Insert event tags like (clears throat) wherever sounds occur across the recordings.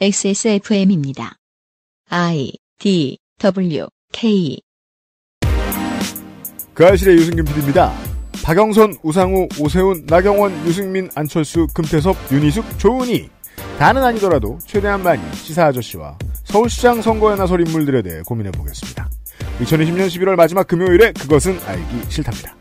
XSFM입니다. I D W K 그 아실의 유승균 PD입니다. 박영선, 우상우, 오세훈, 나경원, 유승민, 안철수, 금태섭, 윤희숙, 조은희 다는 아니더라도 최대한 많이 시사 아저씨와 서울시장 선거에 나설 인물들에 대해 고민해보겠습니다. 2020년 11월 마지막 금요일에 그것은 알기 싫답니다.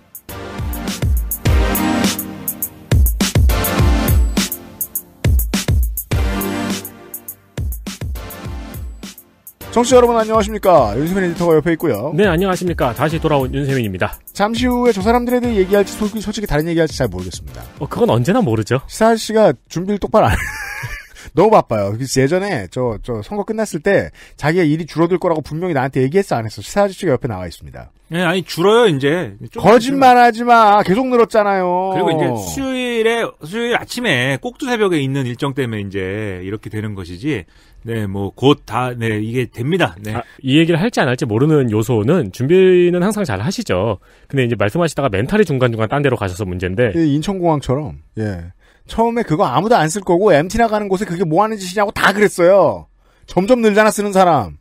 청취자 여러분 안녕하십니까? 윤세민 에디터가 옆에 있고요. 네, 안녕하십니까? 다시 돌아온 윤세민입니다. 잠시 후에 저 사람들에 대해 얘기할지 솔직히 다른 얘기할지 잘 모르겠습니다. 어, 그건 언제나 모르죠. 시사 씨가 준비를 똑바로 안 (laughs) 너무 바빠요. 예전에 저, 저 선거 끝났을 때 자기가 일이 줄어들 거라고 분명히 나한테 얘기했어 안 했어. 시사 아저씨가 옆에 나와 있습니다. 네, 아니 줄어요 이제. 거짓말 하지 마. 계속 늘었잖아요. 그리고 이제 수요일에 수요일 아침에 꼭두 새벽에 있는 일정 때문에 이제 이렇게 되는 것이지 네, 뭐 곧 다 네, 이게 됩니다. 네. 아, 이 얘기를 할지 안 할지 모르는 요소는 준비는 항상 잘 하시죠. 근데 이제 말씀하시다가 멘탈이 중간중간 딴 데로 가셔서 문제인데 예, 인천공항처럼 예. 처음에 그거 아무도 안 쓸 거고 MT 나가는 곳에 그게 뭐 하는 짓이냐고 다 그랬어요. 점점 늘잖아 쓰는 사람.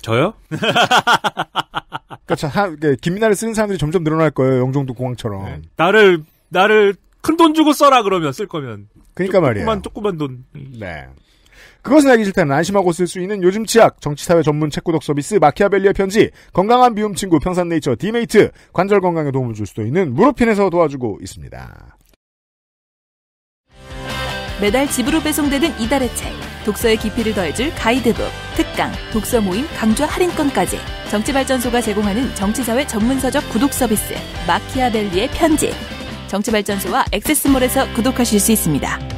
저요? 그렇죠까 그러니까 하, 김민아를 쓰는 사람들이 점점 늘어날 거예요. 영종도 공항처럼. 네. 나를 나를 큰 돈 주고 써라 그러면 쓸 거면. 그러니까 조금만, 말이에요. 조금만 조금만 돈. 네. 그것은 알기 싫다는 안심하고 쓸 수 있는 요즘 치약, 정치사회 전문 책구독 서비스 마키아벨리의 편지, 건강한 미움 친구 평산네이처 디메이트, 관절 건강에 도움을 줄 수도 있는 무릎핀에서 도와주고 있습니다. 매달 집으로 배송되는 이달의 책, 독서의 깊이를 더해줄 가이드북, 특강, 독서 모임 강좌 할인권까지 정치발전소가 제공하는 정치사회 전문서적 구독 서비스 마키아벨리의 편지, 정치발전소와 액세스몰에서 구독하실 수 있습니다.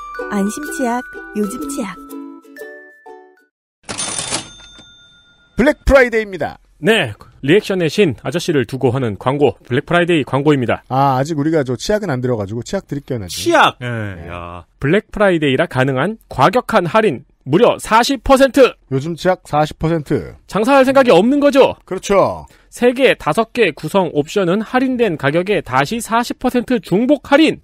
안심치약, 요즘치약. 블랙 프라이데이입니다. 네. 리액션의 신 아저씨를 두고 하는 광고 블랙 프라이데이 광고입니다. 아 아직 우리가 저 치약은 안 들어가지고 치약 드릴게요 나중 치약. 네. 야. 블랙 프라이데이라 가능한 과격한 할인 무려 40%. 요즘 치약 40%. 장사할 생각이 없는 거죠? 그렇죠. 세개 다섯 개 구성 옵션은 할인된 가격에 다시 40% 중복 할인.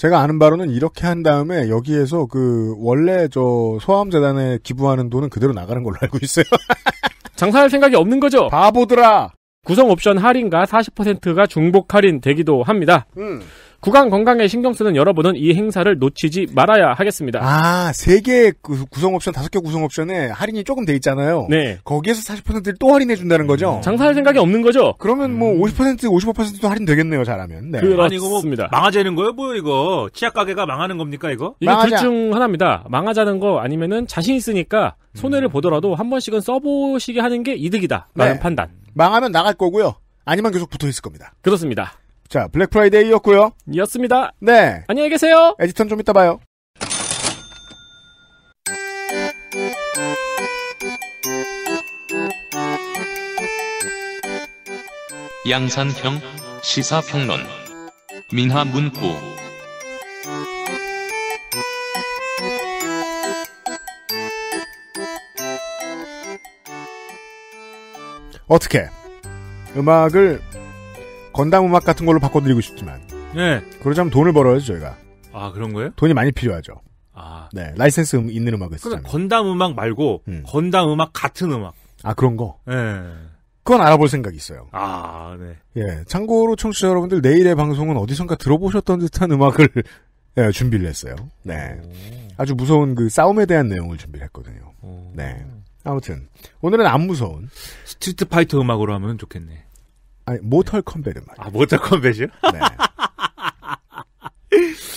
제가 아는 바로는 이렇게 한 다음에 여기에서 그 원래 저 소아암재단에 기부하는 돈은 그대로 나가는 걸로 알고 있어요. (laughs) 장사할 생각이 없는 거죠? 바보들아! 구성 옵션 할인과 40%가 중복 할인 되기도 합니다. 음. 구강 건강에 신경 쓰는 여러분은 이 행사를 놓치지 말아야 하겠습니다. 아, 세개 구성 옵션, 다섯 개 구성 옵션에 할인이 조금 돼 있잖아요. 네. 거기에서 40%를 또 할인해 준다는 거죠? 음, 장사할 생각이 없는 거죠? 그러면 뭐 50%, 음. 55%도 할인 되겠네요, 잘하면. 네. 그렇습니다. 아니, 뭐 망하자는 거예요, 뭐 이거? 치약 가게가 망하는 겁니까, 이거? 이게 둘중 하나입니다. 망하자는 거 아니면은 자신 있으니까 음. 손해를 보더라도 한 번씩은 써보시게 하는 게 이득이다. 라는 네. 판단. 망하면 나갈 거고요. 아니면 계속 붙어 있을 겁니다. 그렇습니다. 자, 블랙 프라이데이였고요. 이었습니다. 네. 안녕히 계세요. 에디턴 좀 이따 봐요. 양산형 시사평론 민화문구 어떻게 음악을 건담 음악 같은 걸로 바꿔드리고 싶지만. 네. 그러자면 돈을 벌어야죠, 저희가. 아, 그런 거예요? 돈이 많이 필요하죠. 아. 네. 라이센스 음, 있는 음악을 쓰잖아요. 건담 음악 말고, 음. 건담 음악 같은 음악. 아, 그런 거? 네. 그건 알아볼 생각이 있어요. 아, 네. 예. 참고로 청취자 여러분들, 내일의 방송은 어디선가 들어보셨던 듯한 음악을 네, (laughs) 준비를 했어요. 네. 아주 무서운 그 싸움에 대한 내용을 준비를 했거든요. 네. 아무튼 오늘은 안 무서운 스트리트 파이터 음악으로 하면 좋겠네. 아니 모털 컴뱃은 말이에요. 아 모털 컴뱃이요? 네.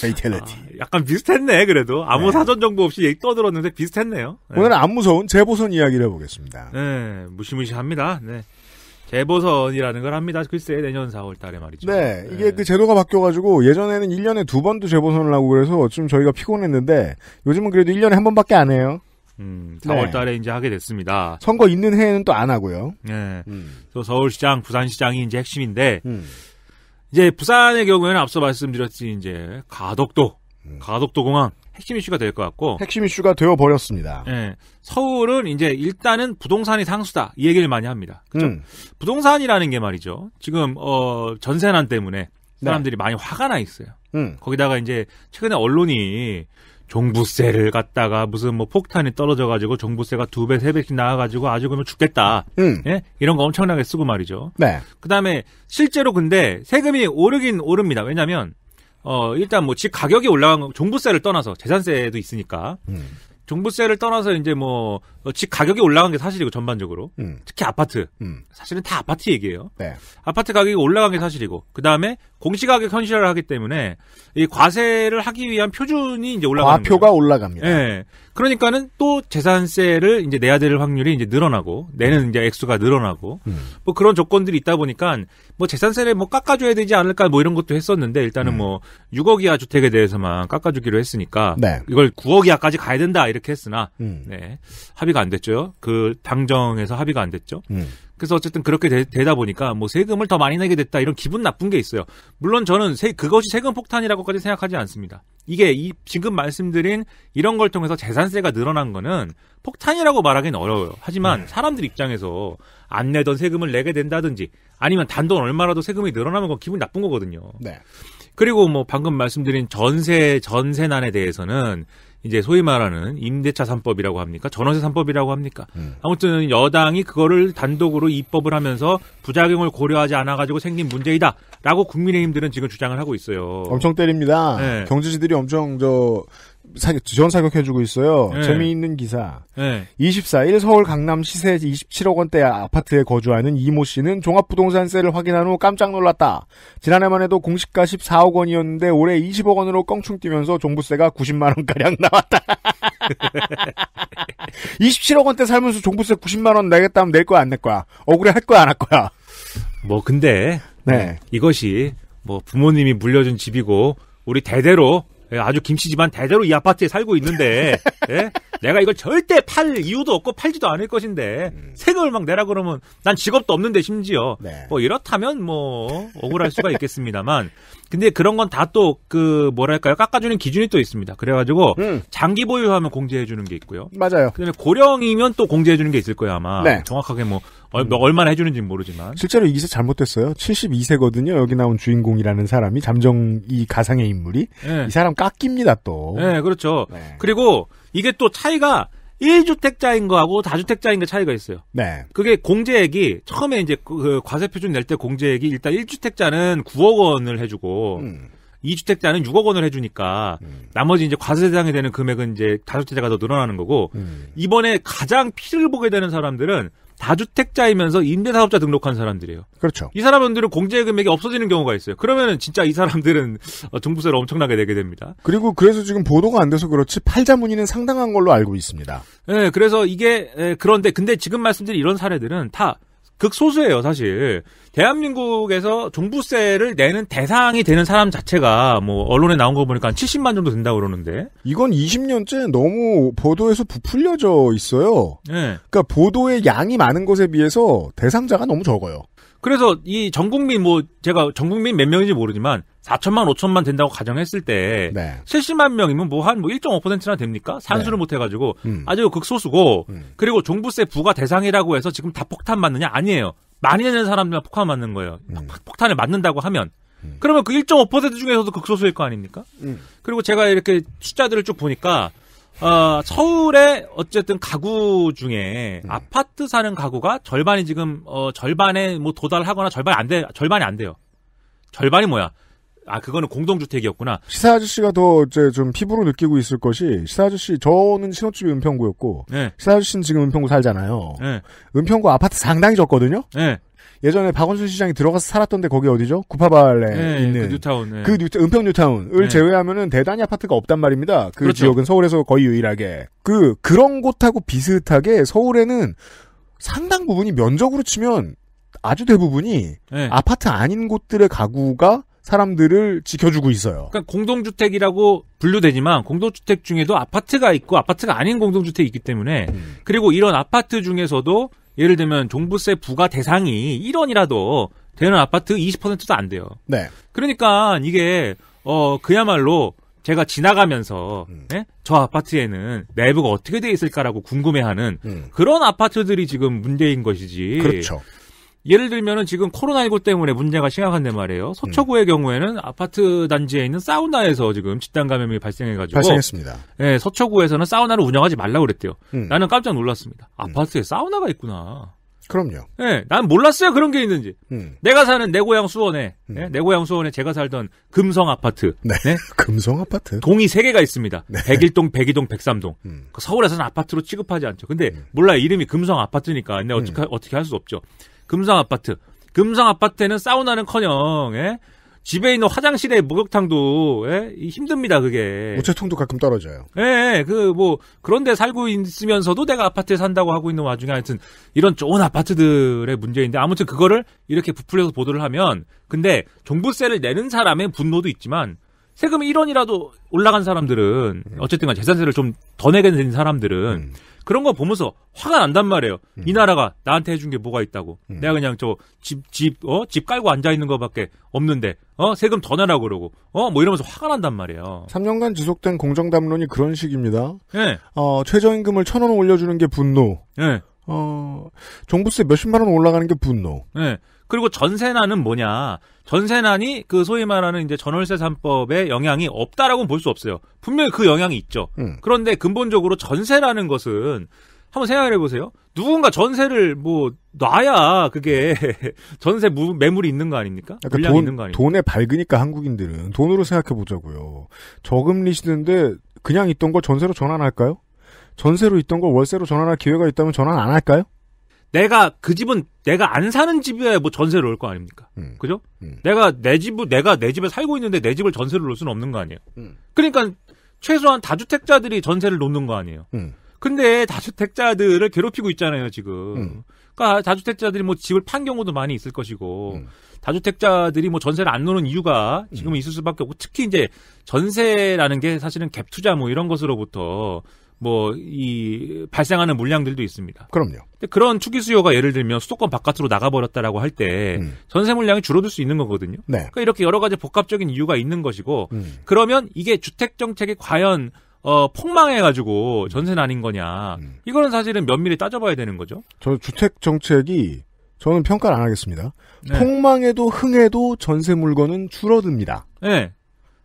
페이텔리티. (laughs) 아, 약간 비슷했네 그래도 아무 네. 사전 정보 없이 얘기 떠들었는데 비슷했네요. 네. 오늘은 안 무서운 재보선 이야기를 해보겠습니다. 네 무시무시합니다. 네. 재보선이라는 걸 합니다. 글쎄 내년 4월 달에 말이죠. 네, 네. 이게 네. 그 제도가 바뀌어가지고 예전에는 1년에 두 번도 재보선을 하고 그래서 좀 저희가 피곤했는데 요즘은 그래도 1년에 한 번밖에 안 해요. 음, 4월 달에 네. 이제 하게 됐습니다. 선거 있는 해에는 또 안 하고요. 네. 음. 또 서울시장, 부산시장이 이제 핵심인데, 음. 이제 부산의 경우에는 앞서 말씀드렸지, 이제 가덕도, 음. 가덕도 공항 핵심 이슈가 될 것 같고. 핵심 이슈가 되어버렸습니다. 네. 서울은 이제 일단은 부동산이 상수다. 이 얘기를 많이 합니다. 그죠? 음. 부동산이라는 게 말이죠. 지금, 어, 전세난 때문에 네. 사람들이 네. 많이 화가 나 있어요. 음. 거기다가 이제 최근에 언론이 종부세를 갖다가 무슨 뭐 폭탄이 떨어져가지고 종부세가 두 배, 세 배씩 나와가지고 아주 그러면 죽겠다. 음. 예? 이런 거 엄청나게 쓰고 말이죠. 네. 그 다음에 실제로 근데 세금이 오르긴 오릅니다. 왜냐면, 어, 일단 뭐 집 가격이 올라간, 종부세를 떠나서 재산세도 있으니까. 음. 종부세를 떠나서 이제 뭐집 어, 가격이 올라간 게 사실이고 전반적으로 음. 특히 아파트 음. 사실은 다 아파트 얘기예요. 네. 아파트 가격이 올라간 게 사실이고 그 다음에 공시가격 현실화를 하기 때문에 이 과세를 하기 위한 표준이 이제 올라가는 과표가 거죠. 올라갑니다. 네. 그러니까는 또 재산세를 이제 내야 될 확률이 이제 늘어나고 내는 이제 액수가 늘어나고 음. 뭐 그런 조건들이 있다 보니까 뭐 재산세를 뭐 깎아줘야 되지 않을까 뭐 이런 것도 했었는데 일단은 음. 뭐 6억 이하 주택에 대해서만 깎아주기로 했으니까 네. 이걸 9억 이하까지 가야 된다 이렇게 했으나 음. 네. 합의가 안 됐죠. 그 당정에서 합의가 안 됐죠. 음. 그래서 어쨌든 그렇게 되, 다 보니까 뭐 세금을 더 많이 내게 됐다 이런 기분 나쁜 게 있어요. 물론 저는 세, 그것이 세금 폭탄이라고까지 생각하지 않습니다. 이게 이 지금 말씀드린 이런 걸 통해서 재산세가 늘어난 거는 폭탄이라고 말하기는 어려워요. 하지만 네. 사람들 입장에서 안 내던 세금을 내게 된다든지 아니면 단돈 얼마라도 세금이 늘어나면 그 기분 나쁜 거거든요. 네. 그리고 뭐 방금 말씀드린 전세 전세난에 대해서는 이제 소위 말하는 임대차 3법이라고 합니까? 전원세 3법이라고 합니까? 음. 아무튼 여당이 그거를 단독으로 입법을 하면서 부작용을 고려하지 않아가지고 생긴 문제이다라고 국민의힘들은 지금 주장을 하고 있어요. 엄청 때립니다. 네. 경제지들이 엄청 저 사격, 전 사격해주고 있어요. 네. 재미있는 기사. 네. 24일 서울 강남 시세 27억 원대 아파트에 거주하는 이모 씨는 종합부동산세를 확인한 후 깜짝 놀랐다. 지난해만 해도 공시가 14억 원이었는데 올해 20억 원으로 껑충 뛰면서 종부세가 90만 원가량 나왔다. 27억 (laughs) 원대 살면서 종부세 90만 원 내겠다면 낼 거야 안 낼 거야? 억울해 할 거야 안 할 거야? 뭐 근데 네. 이것이 뭐 부모님이 물려준 집이고 우리 대대로 예, 아주 김씨 집안 대대로 이 아파트에 살고 있는데 예? 내가 이걸 절대 팔 이유도 없고 팔지도 않을 것인데 음. 세금을 막 내라 그러면 난 직업도 없는데 심지어 네. 뭐 이렇다면 뭐 억울할 수가 있겠습니다만 근데 그런 건 다 또 그 뭐랄까요 깎아주는 기준이 또 있습니다. 그래가지고 음. 장기 보유하면 공제해주는 게 있고요. 맞아요. 그다음에 고령이면 또 공제해주는 게 있을 거예요 아마. 네. 정확하게 뭐 음. 얼마나 해주는지 모르지만 실제로 이게 잘못됐어요. 72세거든요. 여기 나온 주인공이라는 사람이 잠정 이 가상의 인물이 네. 이 사람 깎입니다 또. 네, 그렇죠. 네. 그리고 이게 또 차이가 1주택자인 거하고 다주택자인 거 차이가 있어요. 네. 그게 공제액이 처음에 이제 그, 그 과세 표준 낼 때 공제액이 일단 1주택자는 9억 원을 해 주고 음. 2주택자는 6억 원을 해 주니까 음. 나머지 이제 과세 대상이 되는 금액은 이제 다주택자가 더 늘어나는 거고 음. 이번에 가장 피를 보게 되는 사람들은 다주택자이면서 임대사업자 등록한 사람들이에요. 그렇죠. 이 사람들은 공제 금액이 없어지는 경우가 있어요. 그러면은 진짜 이 사람들은 어, 종부세를 엄청나게 내게 됩니다. 그리고 그래서 지금 보도가 안 돼서 그렇지 팔자 문의는 상당한 걸로 알고 있습니다. 네, 그래서 이게 예, 그런데 근데 지금 말씀드린 이런 사례들은 다 극소수예요, 사실. 대한민국에서 종부세를 내는 대상이 되는 사람 자체가 뭐 언론에 나온 거 보니까 한 70만 정도 된다고 그러는데. 이건 20년째 너무 보도에서 부풀려져 있어요. 네. 그러니까 보도의 양이 많은 것에 비해서 대상자가 너무 적어요. 그래서 이 전국민 뭐 제가 전국민 몇 명인지 모르지만 4천만 5천만 된다고 가정했을 때 네. 70만 명이면 뭐 한 뭐 1.5%나 뭐 됩니까? 산수를 네. 못 해가지고 음. 아주 극소수고 음. 그리고 종부세 부과 대상이라고 해서 지금 다 폭탄 맞느냐 아니에요. 많이 내는 사람들만 폭탄 맞는 거예요. 음. 폭탄을 맞는다고 하면 음. 그러면 그 1.5% 중에서도 극소수일 거 아닙니까? 음. 그리고 제가 이렇게 숫자들을 쭉 보니까 어, 서울에 어쨌든 가구 중에 음. 아파트 사는 가구가 절반이 지금 어, 절반에 뭐 도달하거나 절반이 안 돼, 절반이 안 돼요. 절반이 뭐야? 아 그거는 공동주택이었구나. 시사 아저씨가 더 이제 좀 피부로 느끼고 있을 것이 시사 아저씨 저는 신혼집이 은평구였고 네. 시사 아저씨는 지금 은평구 살잖아요. 네. 은평구 아파트 상당히 적거든요. 네. 예전에 박원순 시장이 들어가서 살았던데 거기 어디죠? 구파발에 네, 그 있는 그 뉴타운. 네. 그 뉴, 은평 뉴타운을 네. 제외하면은 대단히 아파트가 없단 말입니다. 그 그렇죠. 지역은 서울에서 거의 유일하게 그 그런 곳하고 비슷하게 서울에는 상당 부분이 면적으로 치면 아주 대부분이 네. 아파트 아닌 곳들의 가구가 사람들을 지켜주고 있어요. 그러니까 공동주택이라고 분류되지만 공동주택 중에도 아파트가 있고 아파트가 아닌 공동주택이 있기 때문에 음. 그리고 이런 아파트 중에서도 예를 들면 종부세 부과 대상이 1원이라도 되는 아파트 20%도 안 돼요. 네. 그러니까 이게 어 그야말로 제가 지나가면서 음. 네? 저 아파트에는 내부가 어떻게 돼 있을까라고 궁금해하는 음. 그런 아파트들이 지금 문제인 것이지. 그렇죠. 예를 들면은 지금 코로나19 때문에 문제가 심각한데 말이에요. 서초구의 음. 경우에는 아파트 단지에 있는 사우나에서 지금 집단 감염이 발생해가지고 발생했습니다. 예, 서초구에서는 사우나를 운영하지 말라고 그랬대요. 음. 나는 깜짝 놀랐습니다. 음. 아파트에 음. 사우나가 있구나. 그럼요. 예, 난 몰랐어요 그런 게 있는지. 음. 내가 사는 내 고향 수원에 음. 예, 내 고향 수원에 제가 살던 금성 아파트. 네. 네? (laughs) 금성 아파트. 동이 세 개가 있습니다. 네. 101동, 102동, 103동. 서울에서는 아파트로 취급하지 않죠. 근데 몰라 요 이름이 금성 아파트니까 근데 어떻게 어떻게 할 수 없죠. 금상 아파트. 금상 아파트에는 사우나는커녕 예? 집에 있는 화장실에 목욕탕도 예? 힘듭니다 그게 우체통도 가끔 떨어져요. 예, 예. 그 뭐 그런데 살고 있으면서도 내가 아파트에 산다고 하고 있는 와중에 하여튼 이런 좋은 아파트들의 문제인데 아무튼 그거를 이렇게 부풀려서 보도를 하면 근데 종부세를 내는 사람의 분노도 있지만 세금 이 1원이라도 올라간 사람들은 음. 어쨌든간 재산세를 좀 더 내게 된 사람들은 음. 그런 거 보면서 화가 난단 말이에요. 음. 이 나라가 나한테 해준 게 뭐가 있다고. 음. 내가 그냥 저 집, 집, 어? 집 깔고 앉아있는 거밖에 없는데, 어? 세금 더 내라고 그러고, 어? 뭐 이러면서 화가 난단 말이에요. 3년간 지속된 공정담론이 그런 식입니다. 네. 어, 최저임금을 천 원 올려주는 게 분노. 네. 어, 종부세 몇십만 원 올라가는 게 분노. 네. 그리고 전세난은 뭐냐? 전세난이 그 소위 말하는 이제 전월세 3법의 영향이 없다라고 볼 수 없어요. 분명히 그 영향이 있죠. 음. 그런데 근본적으로 전세라는 것은 한번 생각해 보세요. 누군가 전세를 뭐 놔야 그게 (laughs) 전세 무, 매물이 있는 거 아닙니까? 그러니까 물량 돈, 있는 거 아닙니까? 돈에 밝으니까 한국인들은 돈으로 생각해 보자고요. 저금리 시대인데 그냥 있던 걸 전세로 전환할까요? 전세로 있던 걸 월세로 전환할 기회가 있다면 전환 안 할까요? 내가 그 집은 내가 안 사는 집이야뭐 전세를 넣을 거 아닙니까? 음. 그죠? 음. 내가 내 집을 내가 내 집에 살고 있는데 내 집을 전세를 놓을 수는 없는 거 아니에요. 음. 그러니까 최소한 다주택자들이 전세를 놓는 거 아니에요. 음. 근데 다주택자들을 괴롭히고 있잖아요, 지금. 음. 그러니까 다주택자들이 뭐 집을 판 경우도 많이 있을 것이고 음. 다주택자들이 뭐 전세를 안 놓는 이유가 지금은 있을 수밖에 없고 특히 이제 전세라는 게 사실은 갭 투자 뭐 이런 것으로부터 뭐이 발생하는 물량들도 있습니다. 그럼요. 그런 투기 수요가 예를 들면 수도권 바깥으로 나가버렸다라고 할때 음. 전세 물량이 줄어들 수 있는 거거든요. 네. 그러니까 이렇게 여러 가지 복합적인 이유가 있는 것이고 음. 그러면 이게 주택 정책이 과연 어, 폭망해가지고 음. 전세 난인 거냐. 음. 이거는 사실은 면밀히 따져봐야 되는 거죠. 저 주택 정책이 저는 평가를 안 하겠습니다. 네. 폭망해도 흥해도 전세 물건은 줄어듭니다. 네.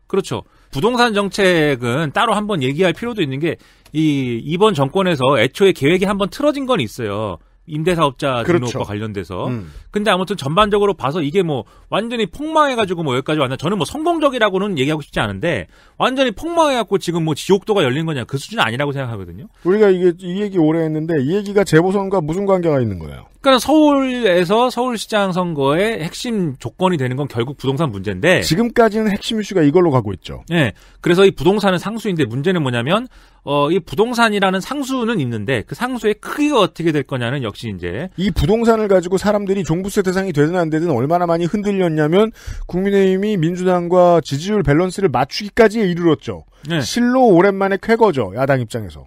그렇죠. 부동산 정책은 따로 한번 얘기할 필요도 있는 게 이 이번 정권에서 애초에 계획이 한번 틀어진 건 있어요. 임대사업자 그렇죠. 등록과 관련돼서. 음. 근데 아무튼 전반적으로 봐서 이게 뭐 완전히 폭망해가지고 뭐 여기까지 왔나. 저는 뭐 성공적이라고는 얘기하고 싶지 않은데 완전히 폭망해갖고 지금 뭐 지옥도가 열린 거냐 그 수준은 아니라고 생각하거든요. 우리가 이게 이 얘기 오래 했는데 이 얘기가 재보선과 무슨 관계가 있는 거예요? 그러니까 서울에서 서울시장 선거의 핵심 조건이 되는 건 결국 부동산 문제인데 지금까지는 핵심 이슈가 이걸로 가고 있죠. 네, 그래서 이 부동산은 상수인데 문제는 뭐냐면 어, 이 부동산이라는 상수는 있는데 그 상수의 크기가 어떻게 될 거냐는 역시 이제 이 부동산을 가지고 사람들이 종부세 대상이 되든 안 되든 얼마나 많이 흔들렸냐면 국민의힘이 민주당과 지지율 밸런스를 맞추기까지 이르렀죠. 네. 실로 오랜만에 쾌거죠 야당 입장에서.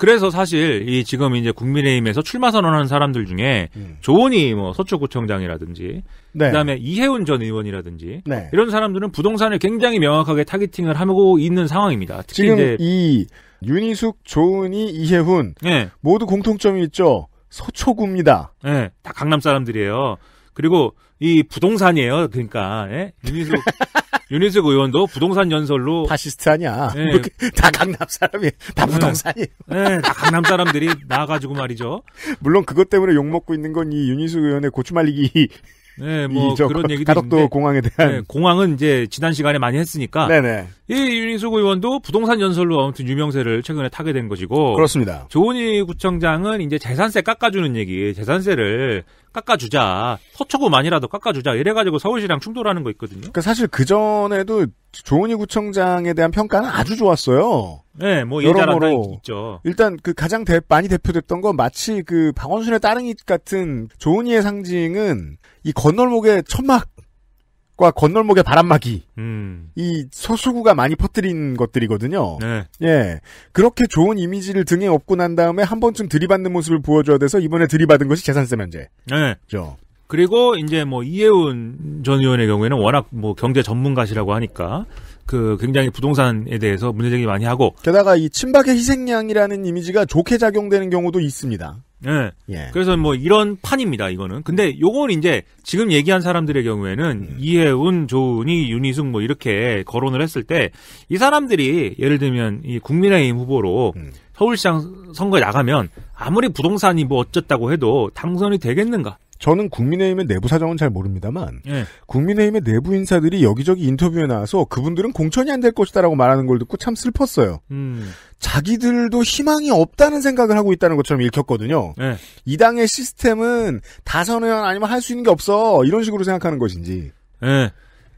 그래서 사실 이 지금 이제 국민의힘에서 출마 선언하는 사람들 중에 음. 조원이뭐 서초구청장이라든지 네. 그다음에 이혜훈 전 의원이라든지 네. 이런 사람들은 부동산을 굉장히 명확하게 타겟팅을 하고 있는 상황입니다. 지금 이제 이 윤희숙, 조은이 이혜훈 네. 모두 공통점이 있죠. 서초구입니다. 네, 다 강남 사람들이에요. 그리고 이 부동산이에요. 그러니까 예? 윤희숙 (laughs) 윤희숙 의원도 부동산 연설로 파시스트 아니야. 예. 뭐 다 강남 사람이 다 예. 부동산이. 예, 다 강남 사람들이 나와가지고 말이죠. 물론 그것 때문에 욕 먹고 있는 건 이 윤희숙 의원의 고추 말리기. 네, 예, 뭐 그런 얘기도 가덕도 있는데, 공항에 대한 네, 공항은 이제 지난 시간에 많이 했으니까 네네. 이 윤희숙 의원도 부동산 연설로 아무튼 유명세를 최근에 타게 된 것이고 그렇습니다. 조은희 구청장은 이제 재산세 깎아주는 얘기, 재산세를 깎아주자, 서초구만이라도 깎아주자 이래가지고 서울시랑 충돌하는 거 있거든요. 그러니까 사실 그 전에도 조은희 구청장에 대한 평가는 아주 좋았어요. 네, 뭐 여러모로 있죠. 일단 그 가장 대, 많이 대표됐던 건 마치 그 방원순의 따릉이 같은 조은희의 상징은 이 건널목의 천막 과 건널목의 바람막이 음. 이 소수구가 많이 퍼뜨린 것들이거든요. 네. 예, 그렇게 좋은 이미지를 등에 업고 난 다음에 한 번쯤 들이받는 모습을 보여줘야 돼서 이번에 들이받은 것이 재산세 면제. 네, 죠. 그리고 이제 뭐 이해운 전 의원의 경우에는 워낙 뭐 경제 전문가시라고 하니까 그 굉장히 부동산에 대해서 문제제기 많이 하고 게다가 이 친박의 희생양이라는 이미지가 좋게 작용되는 경우도 있습니다. 네. 예. 그래서 뭐 이런 판입니다, 이거는. 근데 요건 이제 지금 얘기한 사람들의 경우에는 음. 이해운, 조은이, 윤희숙 뭐 이렇게 거론을 했을 때 이 사람들이 예를 들면 이 국민의힘 후보로 음. 서울시장 선거에 나가면 아무리 부동산이 뭐 어쨌다고 해도 당선이 되겠는가? 저는 국민의힘의 내부 사정은 잘 모릅니다만 예. 국민의힘의 내부 인사들이 여기저기 인터뷰에 나와서 그분들은 공천이 안 될 것이다라고 말하는 걸 듣고 참 슬펐어요. 음. 자기들도 희망이 없다는 생각을 하고 있다는 것처럼 읽혔거든요. 예. 이 당의 시스템은 다선 의원 아니면 할 수 있는 게 없어 이런 식으로 생각하는 것인지. 예.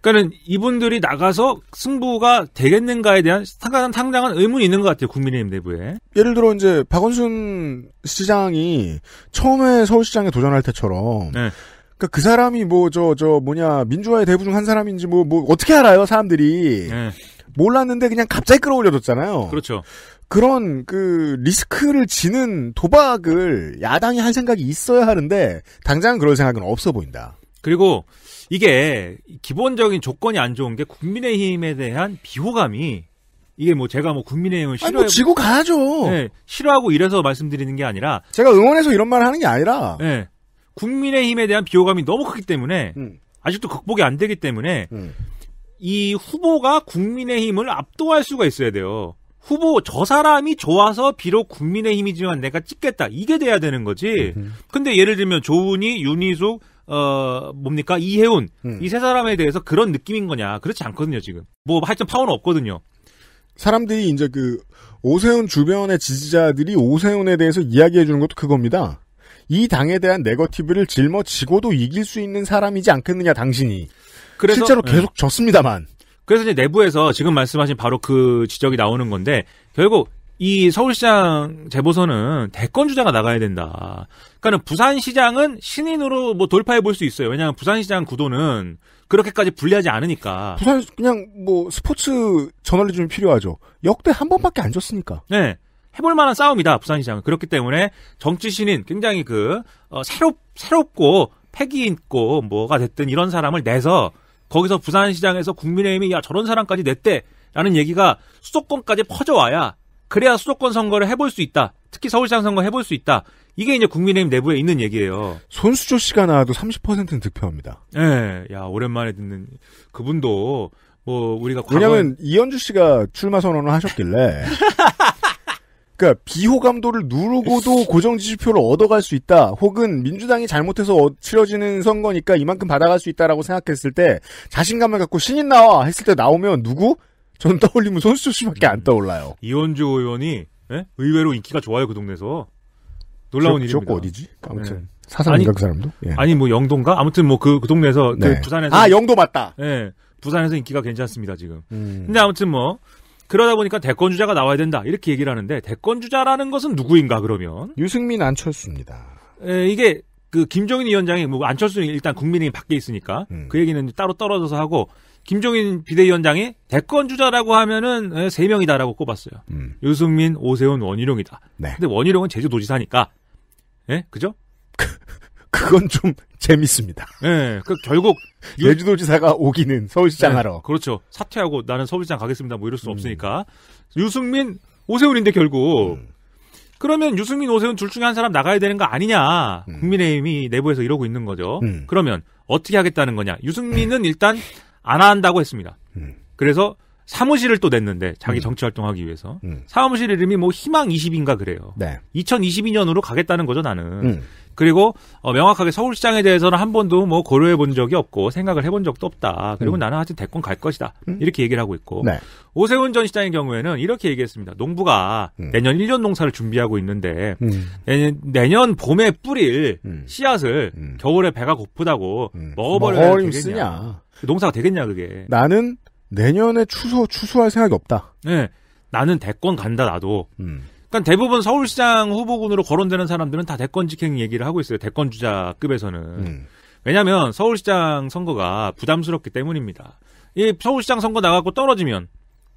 그러니까는 이분들이 나가서 승부가 되겠는가에 대한 상당한 상당한 의문이 있는 것 같아요 국민의힘 내부에. 예를 들어 이제 박원순 시장이 처음에 서울시장에 도전할 때처럼. 네. 그러니까 그 사람이 뭐 저저 저 뭐냐 민주화의 대부 중 한 사람인지 뭐뭐 뭐 어떻게 알아요 사람들이 네. 몰랐는데 그냥 갑자기 끌어올려줬잖아요. 그렇죠. 그런 그 리스크를 지는 도박을 야당이 할 생각이 있어야 하는데 당장 그럴 생각은 없어 보인다. 그리고 이게 기본적인 조건이 안 좋은 게 국민의힘에 대한 비호감이 이게 뭐 제가 뭐 국민의힘을 뭐 싫어하뭐 지고 가야죠. 네, 싫어하고 이래서 말씀드리는 게 아니라 제가 응원해서 이런 말을 하는 게 아니라 네, 국민의힘에 대한 비호감이 너무 크기 때문에 음. 아직도 극복이 안 되기 때문에 음. 이 후보가 국민의힘을 압도할 수가 있어야 돼요. 후보 저 사람이 좋아서 비록 국민의힘이지만 내가 찍겠다 이게 돼야 되는 거지. 음. 근데 예를 들면 조은이, 윤희숙, 어 뭡니까 이해운 음. 이세 사람에 대해서 그런 느낌인 거냐 그렇지 않거든요 지금 뭐 하여튼 파워는 없거든요. 사람들이 이제 그 오세훈 주변의 지지자들이 오세훈에 대해서 이야기해 주는 것도 그겁니다. 이 당에 대한 네거티브를 짊어지고도 이길 수 있는 사람이지 않겠느냐 당신이. 그래서, 실제로 예. 계속 예. 졌습니다만. 그래서 이제 내부에서 지금 말씀하신 바로 그 지적이 나오는 건데 결국 이 서울시장 재보선은 대권 주자가 나가야 된다. 그러니까 부산시장은 신인으로 뭐 돌파해 볼 수 있어요. 왜냐하면 부산시장 구도는 그렇게까지 불리하지 않으니까. 부산 그냥 뭐 스포츠 저널리즘이 필요하죠. 역대 한 번밖에 안줬으니까 네. 해볼 만한 싸움이다 부산시장은 그렇기 때문에 정치 신인 굉장히 그 어, 새롭 새롭고 패기 있고 뭐가 됐든 이런 사람을 내서 거기서 부산시장에서 국민의힘이 야 저런 사람까지 냈대라는 얘기가 수도권까지 퍼져와야 그래야 수도권 선거를 해볼 수 있다. 특히 서울시장 선거 해볼 수 있다. 이게 이제 국민의힘 내부에 있는 얘기예요. 손수조 씨가 나와도 30%는 득표합니다. 예. 야 오랜만에 듣는 그분도 뭐 우리가 왜냐하면 이현주 씨가 출마 선언을 하셨길래. (laughs) 그러니까 비호감도를 누르고도 (laughs) 고정 지지표를 얻어갈 수 있다. 혹은 민주당이 잘못해서 어, 치러지는 선거니까 이만큼 받아갈 수 있다라고 생각했을 때 자신감을 갖고 신인 나와 했을 때 나오면 누구? 전 떠올리면 손수 씨밖에 안 떠올라요. 음. 이원주 의원이 예? 의외로 인기가 좋아요 그 동네에서 놀라운 일이니다지 어디지? 아무튼 예. 사상인가 그 사람도? 예. 아니 뭐영동가 아무튼 뭐그그 그 동네에서 그 네. 그 부산에서 아 영도 맞다. 예, 부산에서 인기가 괜찮습니다 지금. 음. 근데 아무튼 뭐 그러다 보니까 대권 주자가 나와야 된다 이렇게 얘기를 하는데 대권 주자라는 것은 누구인가 그러면 유승민 안철수입니다. 예, 이게 그 김종인 위원장이 뭐안철수 일단 국민의힘 밖에 있으니까 음. 그 얘기는 따로 떨어져서 하고 김종인 비대위원장이 대권 주자라고 하면은 예, 세 명이다라고 꼽았어요. 음. 유승민, 오세훈, 원희룡이다. 네. 근데 원희룡은 제주도지사니까, 예, 그죠? 그, 그건 좀 재밌습니다. 예, 그 결국 유... (laughs) 제주도지사가 오기는 서울시장 예, 하러. 그렇죠. 사퇴하고 나는 서울시장 가겠습니다. 뭐 이럴 수 음. 없으니까 유승민, 오세훈인데 결국. 음. 그러면 유승민, 오세훈 둘 중에 한 사람 나가야 되는 거 아니냐. 음. 국민의힘이 내부에서 이러고 있는 거죠. 음. 그러면 어떻게 하겠다는 거냐. 유승민은 (laughs) 일단 안 한다고 했습니다. 음. 그래서 사무실을 또 냈는데 자기 음. 정치 활동하기 위해서 음. 사무실 이름이 뭐 희망 20인가 그래요. 네. 2022년으로 가겠다는 거죠 나는. 음. 그리고 어, 명확하게 서울시장에 대해서는 한 번도 뭐 고려해 본 적이 없고 생각을 해본 적도 없다. 그리고 음. 나는 하여튼 대권 갈 것이다. 음. 이렇게 얘기를 하고 있고 네. 오세훈 전 시장의 경우에는 이렇게 얘기했습니다. 농부가 음. 내년 1년 농사를 준비하고 있는데 내년, 내년, 봄에 뿌릴 씨앗을 겨울에 배가 고프다고 먹어버려야 뭐 되겠냐? 쓰냐. 농사가 되겠냐 그게? 나는 내년에 추수 추수할 생각이 없다. 네, 나는 대권 간다 나도. 음. 그러니까 대부분 서울시장 후보군으로 거론되는 사람들은 다 대권 직행 얘기를 하고 있어요. 대권 주자급에서는. 음. 왜냐하면 서울시장 선거가 부담스럽기 때문입니다. 이 서울시장 선거 나가고 떨어지면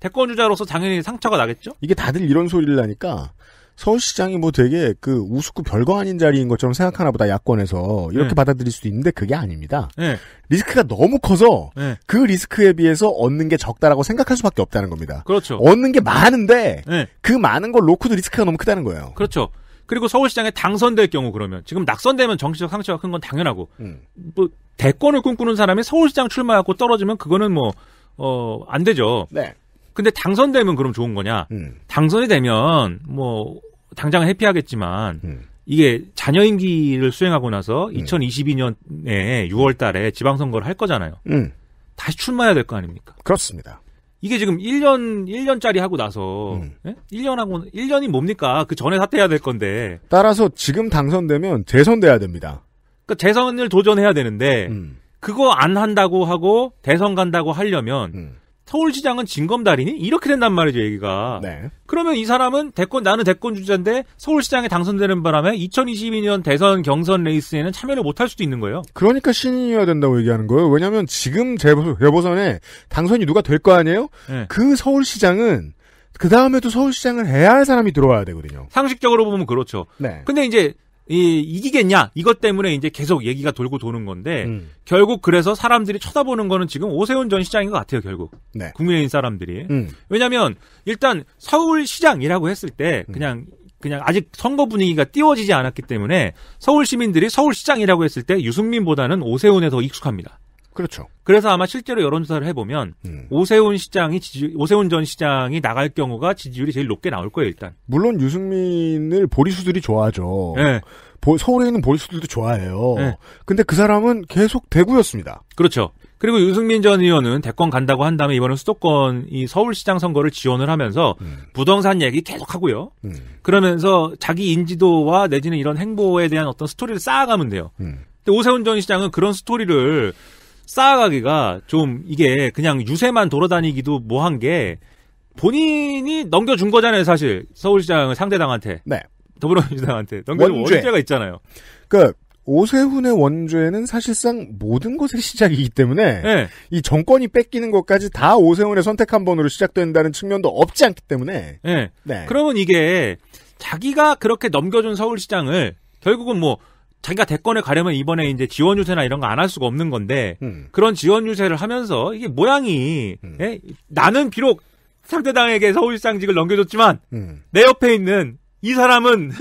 대권 주자로서 당연히 상처가 나겠죠. 이게 다들 이런 소리를 하니까 서울시장이 뭐 되게 그 우습고 별거 아닌 자리인 것처럼 생각하나 보다 야권에서 이렇게 네. 받아들일 수도 있는데 그게 아닙니다. 네. 리스크가 너무 커서 네. 그 리스크에 비해서 얻는 게 적다라고 생각할 수밖에 없다는 겁니다. 그렇죠. 얻는 게 많은데 네. 그 많은 걸 놓고도 리스크가 너무 크다는 거예요. 그렇죠. 그리고 서울시장에 당선될 경우 그러면 지금 낙선되면 정치적 상처가 큰 건 당연하고 음. 뭐 대권을 꿈꾸는 사람이 서울시장 출마하고 떨어지면 그거는 뭐 어 안 되죠. 네. 근데 당선되면 그럼 좋은 거냐? 음. 당선이 되면 뭐 당장 해피하겠지만 음. 이게 자녀 임기를 수행하고 나서 2022년에 음. 6월 달에 지방선거를 할 거잖아요. 음. 다시 출마해야 될 거 아닙니까? 그렇습니다. 이게 지금 1년, 1년짜리 하고 나서, 음. 1년 예? 하고, 1년이 뭡니까? 그 전에 사퇴해야 될 건데. 따라서 지금 당선되면 재선돼야 됩니다. 그러 그러니까 재선을 도전해야 되는데, 음. 그거 안 한다고 하고, 대선 간다고 하려면, 음. 서울시장은 진검다리니? 이렇게 된단 말이죠, 얘기가. 네. 그러면 이 사람은 대권, 나는 대권 주자인데 서울시장에 당선되는 바람에 2022년 대선 경선 레이스에는 참여를 못할 수도 있는 거예요. 그러니까 신인이어야 된다고 얘기하는 거예요. 왜냐면 하 지금 재보선에 당선이 누가 될 거 아니에요? 네. 그 서울시장은 그 다음에도 서울시장을 해야 할 사람이 들어와야 되거든요. 상식적으로 보면 그렇죠. 네. 근데 이제 이, 이기겠냐 이것 때문에 이제 계속 얘기가 돌고 도는 건데 음. 결국 그래서 사람들이 쳐다보는 거는 지금 오세훈 전 시장인 것 같아요 결국 네. 국민의힘 사람들이 음. 왜냐하면 일단 서울시장이라고 했을 때 음. 그냥 음. 그냥 아직 선거 분위기가 띄워지지 않았기 때문에 서울 시민들이 서울 시장이라고 했을 때 유승민보다는 오세훈에 더 익숙합니다. 그렇죠. 그래서 아마 실제로 여론조사를 해보면 음. 오세훈 시장이 지지, 오세훈 전 시장이 나갈 경우가 지지율이 제일 높게 나올 거예요 일단. 물론 유승민을 보리수들이 좋아하죠. 네. 보, 서울에 있는 보리수들도 좋아해요. 네. 근데 그 사람은 계속 대구였습니다. 그렇죠. 그리고 유승민 전 의원은 대권 간다고 한 다음에 이번에 수도권 이 서울시장 선거를 지원을 하면서 음. 부동산 얘기 계속 하고요. 음. 그러면서 자기 인지도와 내지는 이런 행보에 대한 어떤 스토리를 쌓아가면 돼요. 음. 근데 오세훈 전 시장은 그런 스토리를 쌓아가기가 좀 이게 그냥 유세만 돌아다니기도 뭐한 게 본인이 넘겨준 거잖아요, 사실. 서울시장을 상대당한테. 네. 더불어민주당한테. 넘겨준 원죄. 가 있잖아요. 그, 오세훈의 원죄는 사실상 모든 것의 시작이기 때문에 네. 이 정권이 뺏기는 것까지 다 오세훈의 선택 한 번으로 시작된다는 측면도 없지 않기 때문에 네. 네. 그러면 이게 자기가 그렇게 넘겨준 서울시장을 결국은 뭐 자기가 대권에 가려면 이번에 이제 지원 유세나 이런 거 안 할 수가 없는 건데 음. 그런 지원 유세를 하면서 이게 모양이 음. 예? 나는 비록 상대당에게 서울시장직을 넘겨줬지만 음. 내 옆에 있는 이 사람은 (laughs) 음.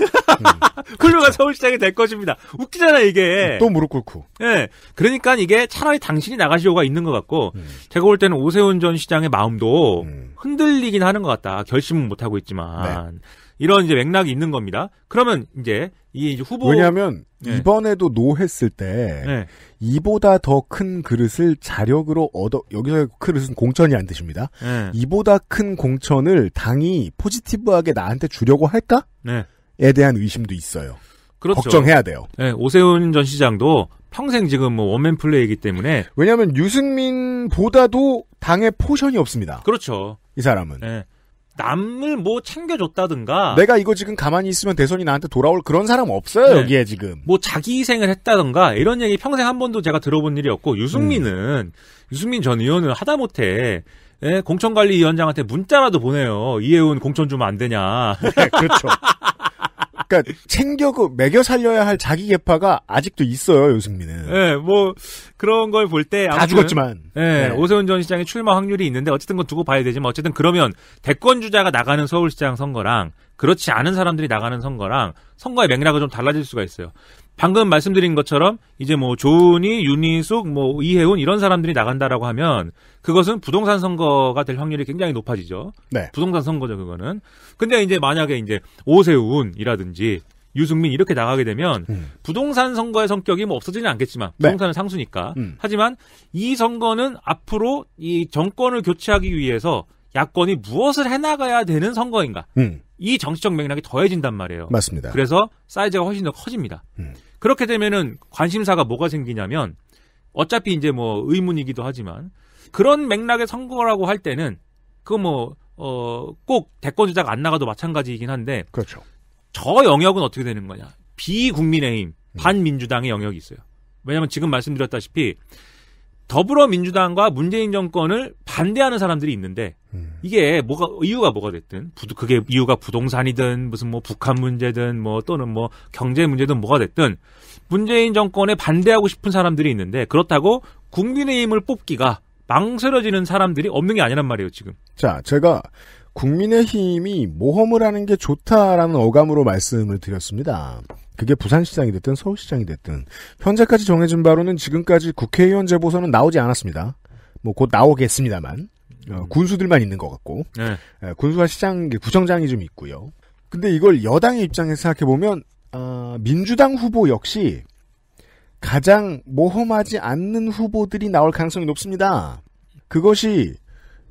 훌륭한 서울시장이 될 것입니다. 웃기잖아 이게. 음, 또 무릎 꿇고. 예. 그러니까 이게 차라리 당신이 나가시오가 있는 것 같고 음. 제가 볼 때는 오세훈 전 시장의 마음도 흔들리긴 하는 것 같다. 결심은 못 하고 있지만. 네. 이런 이제 맥락이 있는 겁니다. 그러면 이제 이 이제 후보 왜냐하면 네. 이번에도 노했을 때 네. 이보다 더 큰 그릇을 자력으로 얻어 여기서 의 그릇은 공천이 안되십니다 네. 이보다 큰 공천을 당이 포지티브하게 나한테 주려고 할까? 네. 에 대한 의심도 있어요. 그렇죠. 걱정해야 돼요. 네, 오세훈 전 시장도 평생 지금 뭐 원맨 플레이이기 때문에 왜냐하면 유승민보다도 당의 포션이 없습니다. 그렇죠. 이 사람은. 네. 남을 뭐 챙겨줬다든가 내가 이거 지금 가만히 있으면 대선이 나한테 돌아올 그런 사람 없어요 네. 여기에 지금 뭐 자기 희생을 했다든가 이런 얘기 평생 한 번도 제가 들어본 일이 없고 유승민은 음. 유승민 전 의원은 하다못해 예, 공천관리위원장한테 문자라도 보내요 이해운 공천 주면 안 되냐 네, 그렇죠 (laughs) 그러니까 챙겨 그 매겨 살려야 할 자기 개파가 아직도 있어요 요승민은. 네, 뭐 그런 걸 볼때다 죽었지만. 네, 네, 오세훈 전 시장의 출마 확률이 있는데 어쨌든 건 두고 봐야 되지만 뭐 어쨌든 그러면 대권 주자가 나가는 서울시장 선거랑 그렇지 않은 사람들이 나가는 선거랑 선거의 맥락은 좀 달라질 수가 있어요. 방금 말씀드린 것처럼 이제 뭐 조은이, 윤희숙, 뭐 이혜훈 이런 사람들이 나간다라고 하면 그것은 부동산 선거가 될 확률이 굉장히 높아지죠. 네. 부동산 선거죠 그거는. 근데 이제 만약에 이제 오세훈이라든지 유승민 이렇게 나가게 되면 음. 부동산 선거의 성격이 뭐없어지진 않겠지만 네. 부동산은 네. 상수니까. 음. 하지만 이 선거는 앞으로 이 정권을 교체하기 위해서 야권이 무엇을 해나가야 되는 선거인가. 음. 이 정치적 맥락이 더해진단 말이에요. 맞습니다. 그래서 사이즈가 훨씬 더 커집니다. 음. 그렇게 되면은 관심사가 뭐가 생기냐면 어차피 이제 뭐 의문이기도 하지만 그런 맥락의 선거라고 할 때는 그 뭐, 어, 꼭 대권 주자가 안 나가도 마찬가지이긴 한데. 그렇죠. 저 영역은 어떻게 되는 거냐. 비국민의힘, 음. 반민주당의 영역이 있어요. 왜냐면 하 지금 말씀드렸다시피 더불어민주당과 문재인 정권을 반대하는 사람들이 있는데 음. 이게 뭐가 이유가 뭐가 됐든 부 그게 이유가 부동산이든 무슨 뭐 북한 문제든 뭐 또는 뭐 경제 문제든 뭐가 됐든 문재인 정권에 반대하고 싶은 사람들이 있는데 그렇다고 국민의힘을 뽑기가 망설여지는 사람들이 없는 게 아니란 말이에요 지금. 자 제가 국민의힘이 모험을 하는 게 좋다라는 어감으로 말씀을 드렸습니다. 그게 부산시장이 됐든 서울시장이 됐든 현재까지 정해진 바로는 지금까지 국회의원 제보서는 나오지 않았습니다. 뭐 곧 나오겠습니다만 어, 음. 군수들만 있는 것 같고 네. 예, 군수와 시장 구청장이 좀 있고요. 근데 이걸 여당의 입장에서 생각해 보면 어, 민주당 후보 역시 가장 모험하지 않는 후보들이 나올 가능성이 높습니다. 그것이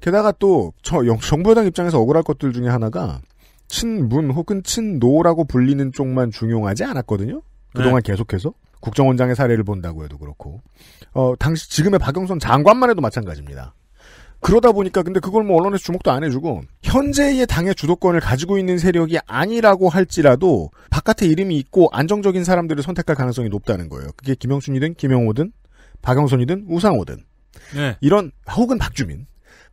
게다가 또저 정부 여당 입장에서 억울할 것들 중에 하나가 친문 혹은 친노라고 불리는 쪽만 중용하지 않았거든요. 그동안 네. 계속해서 국정원장의 사례를 본다고 해도 그렇고 어 당시 지금의 박영선 장관만 해도 마찬가지입니다. 그러다 보니까 근데 그걸 뭐 언론에서 주목도 안 해주고 현재의 당의 주도권을 가지고 있는 세력이 아니라고 할지라도 바깥에 이름이 있고 안정적인 사람들을 선택할 가능성이 높다는 거예요. 그게 김영춘이든 김영호든 박영선이든 우상호든 네. 이런 혹은 박주민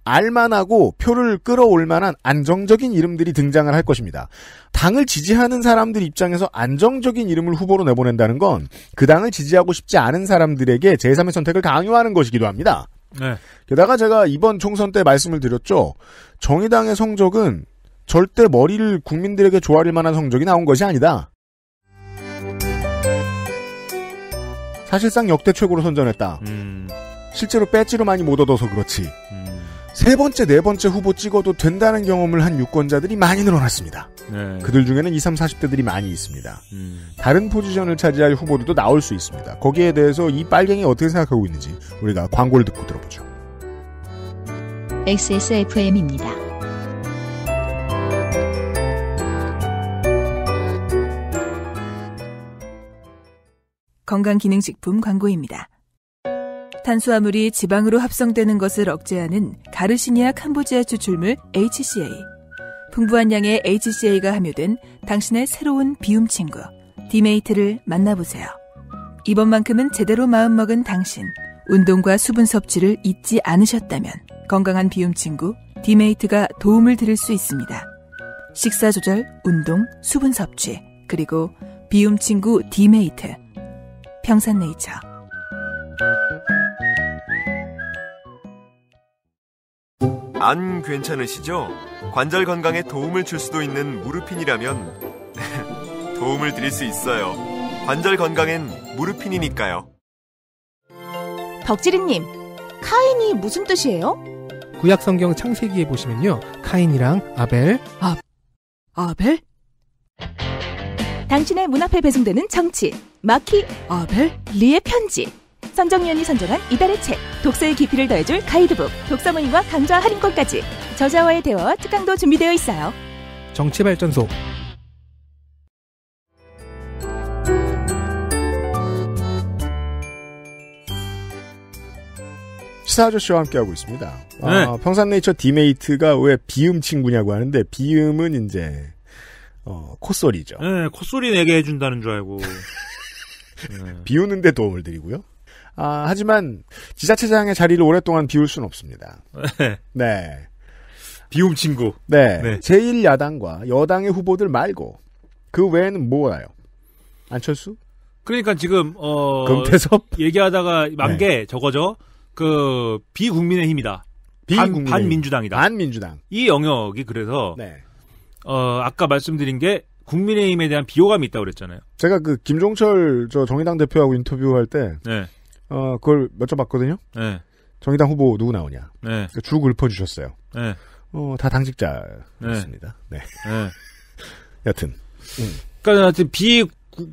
알만하고 표를 끌어올 만한 안정적인 이름들이 등장을 할 것입니다. 당을 지지하는 사람들 입장에서 안정적인 이름을 후보로 내보낸다는 건 그 당을 지지하고 싶지 않은 사람들에게 제3의 선택을 강요하는 것이기도 합니다. 네. 게다가 제가 이번 총선 때 말씀을 드렸죠. 정의당의 성적은 절대 머리를 국민들에게 조아릴 만한 성적이 나온 것이 아니다. 사실상 역대 최고로 선전했다. 음. 실제로 배지로 많이 못 얻어서 그렇지. 음. 세 번째, 네 번째 후보 찍어도 된다는 경험을 한 유권자들이 많이 늘어났습니다. 네. 그들 중에는 20, 40대들이 많이 있습니다. 음. 다른 포지션을 차지할 후보들도 나올 수 있습니다. 거기에 대해서 이 빨갱이 어떻게 생각하고 있는지 우리가 광고를 듣고 들어보죠. XSFM입니다. 건강기능식품 광고입니다. 탄수화물이 지방으로 합성되는 것을 억제하는 가르시니아 캄보지아 추출물 HCA. 풍부한 양의 HCA가 함유된 당신의 새로운 비움 친구, 디메이트를 만나보세요. 이번만큼은 제대로 마음먹은 당신, 운동과 수분 섭취를 잊지 않으셨다면 건강한 비움 친구, 디메이트가 도움을 드릴 수 있습니다. 식사 조절, 운동, 수분 섭취, 그리고 비움 친구 디메이트. 평산네이처. 안 괜찮으시죠? 관절 건강에 도움을 줄 수도 있는 무르핀이라면 (laughs) 도움을 드릴 수 있어요. 관절 건강엔 무르핀이니까요. 덕지리님, 카인이 무슨 뜻이에요? 구약 성경 창세기에 보시면요. 카인이랑 아벨. 아, 아벨? 당신의 문 앞에 배송되는 정치. 마키 아벨? 리의 편지. 선정위원이 선정한 이달의 책, 독서의 깊이를 더해줄 가이드북, 독서 모임과 강좌 할인권까지 저자와의 대화와 특강도 준비되어 있어요. 정치발전소 시사 아저씨와 함께하고 있습니다. 아, 네. 아, 평산네이처 디메이트가 왜 비음 친구냐고 하는데 비음은 이제 어, 콧소리죠. 네, 콧소리 내게 해준다는 줄 알고. 네. (laughs) 비우는데 도움을 드리고요. 아, 하지만 지자체장의 자리를 오랫동안 비울 수는 없습니다. (laughs) 네. 비움 친구. 네. 네. 제1야당과 여당의 후보들 말고 그 외에는 뭐예요? 안철수? 그러니까 지금 어 금태섭 얘기하다가 만개 네. 저거죠. 그 비국민의 힘이다. 비국민 반민주당이다. 반민주당. 이 영역이 그래서 네. 어 아까 말씀드린 게 국민의힘에 대한 비호감이 있다고 그랬잖아요. 제가 그 김종철 저 정의당 대표하고 인터뷰할 때 네. 어, 그걸 여쭤봤거든요. 네. 정의당 후보 누구 나오냐. 네. 쭉 읊어주셨어요. 네. 어, 다 당직자였습니다. 네. 네. 네. (laughs) 여튼. 음. 그러니까 여튼 비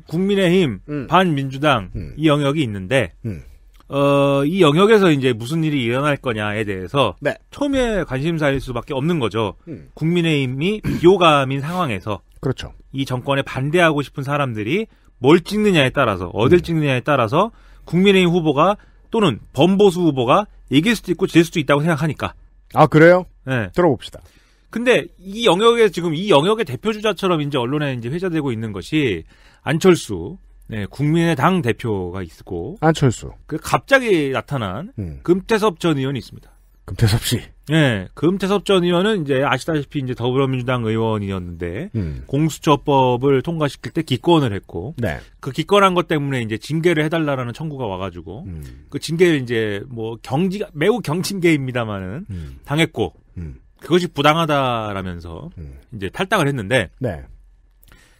국민의힘, 음. 반민주당 음. 이 영역이 있는데 음. 어, 이 영역에서 이제 무슨 일이 일어날 거냐에 대해서 네. 처음에 관심사일 수밖에 없는 거죠. 음. 국민의힘이 비호감인 상황에서 그렇죠. 이 정권에 반대하고 싶은 사람들이 뭘 찍느냐에 따라서 어딜 음. 찍느냐에 따라서 국민의힘 후보가 또는 범보수 후보가 이길 수도 있고 질 수도 있다고 생각하니까. 아 그래요? 네. 들어봅시다. 근데 이 영역에 지금 이 영역의 대표주자처럼 이제 언론에 이제 회자되고 있는 것이 안철수, 네, 국민의당 대표가 있고 안철수. 그 갑자기 나타난 음. 금태섭 전 의원이 있습니다. 금태섭 씨. 예. 금태섭 전 의원은 이제 아시다시피 이제 더불어민주당 의원이었는데 음. 공수처법을 통과시킬 때 기권을 했고 네. 그 기권한 것 때문에 이제 징계를 해달라라는 청구가 와가지고 음. 그 징계를 이제 뭐 경지 매우 경징계입니다만은 음. 당했고 음. 그것이 부당하다라면서 음. 이제 탈당을 했는데 네.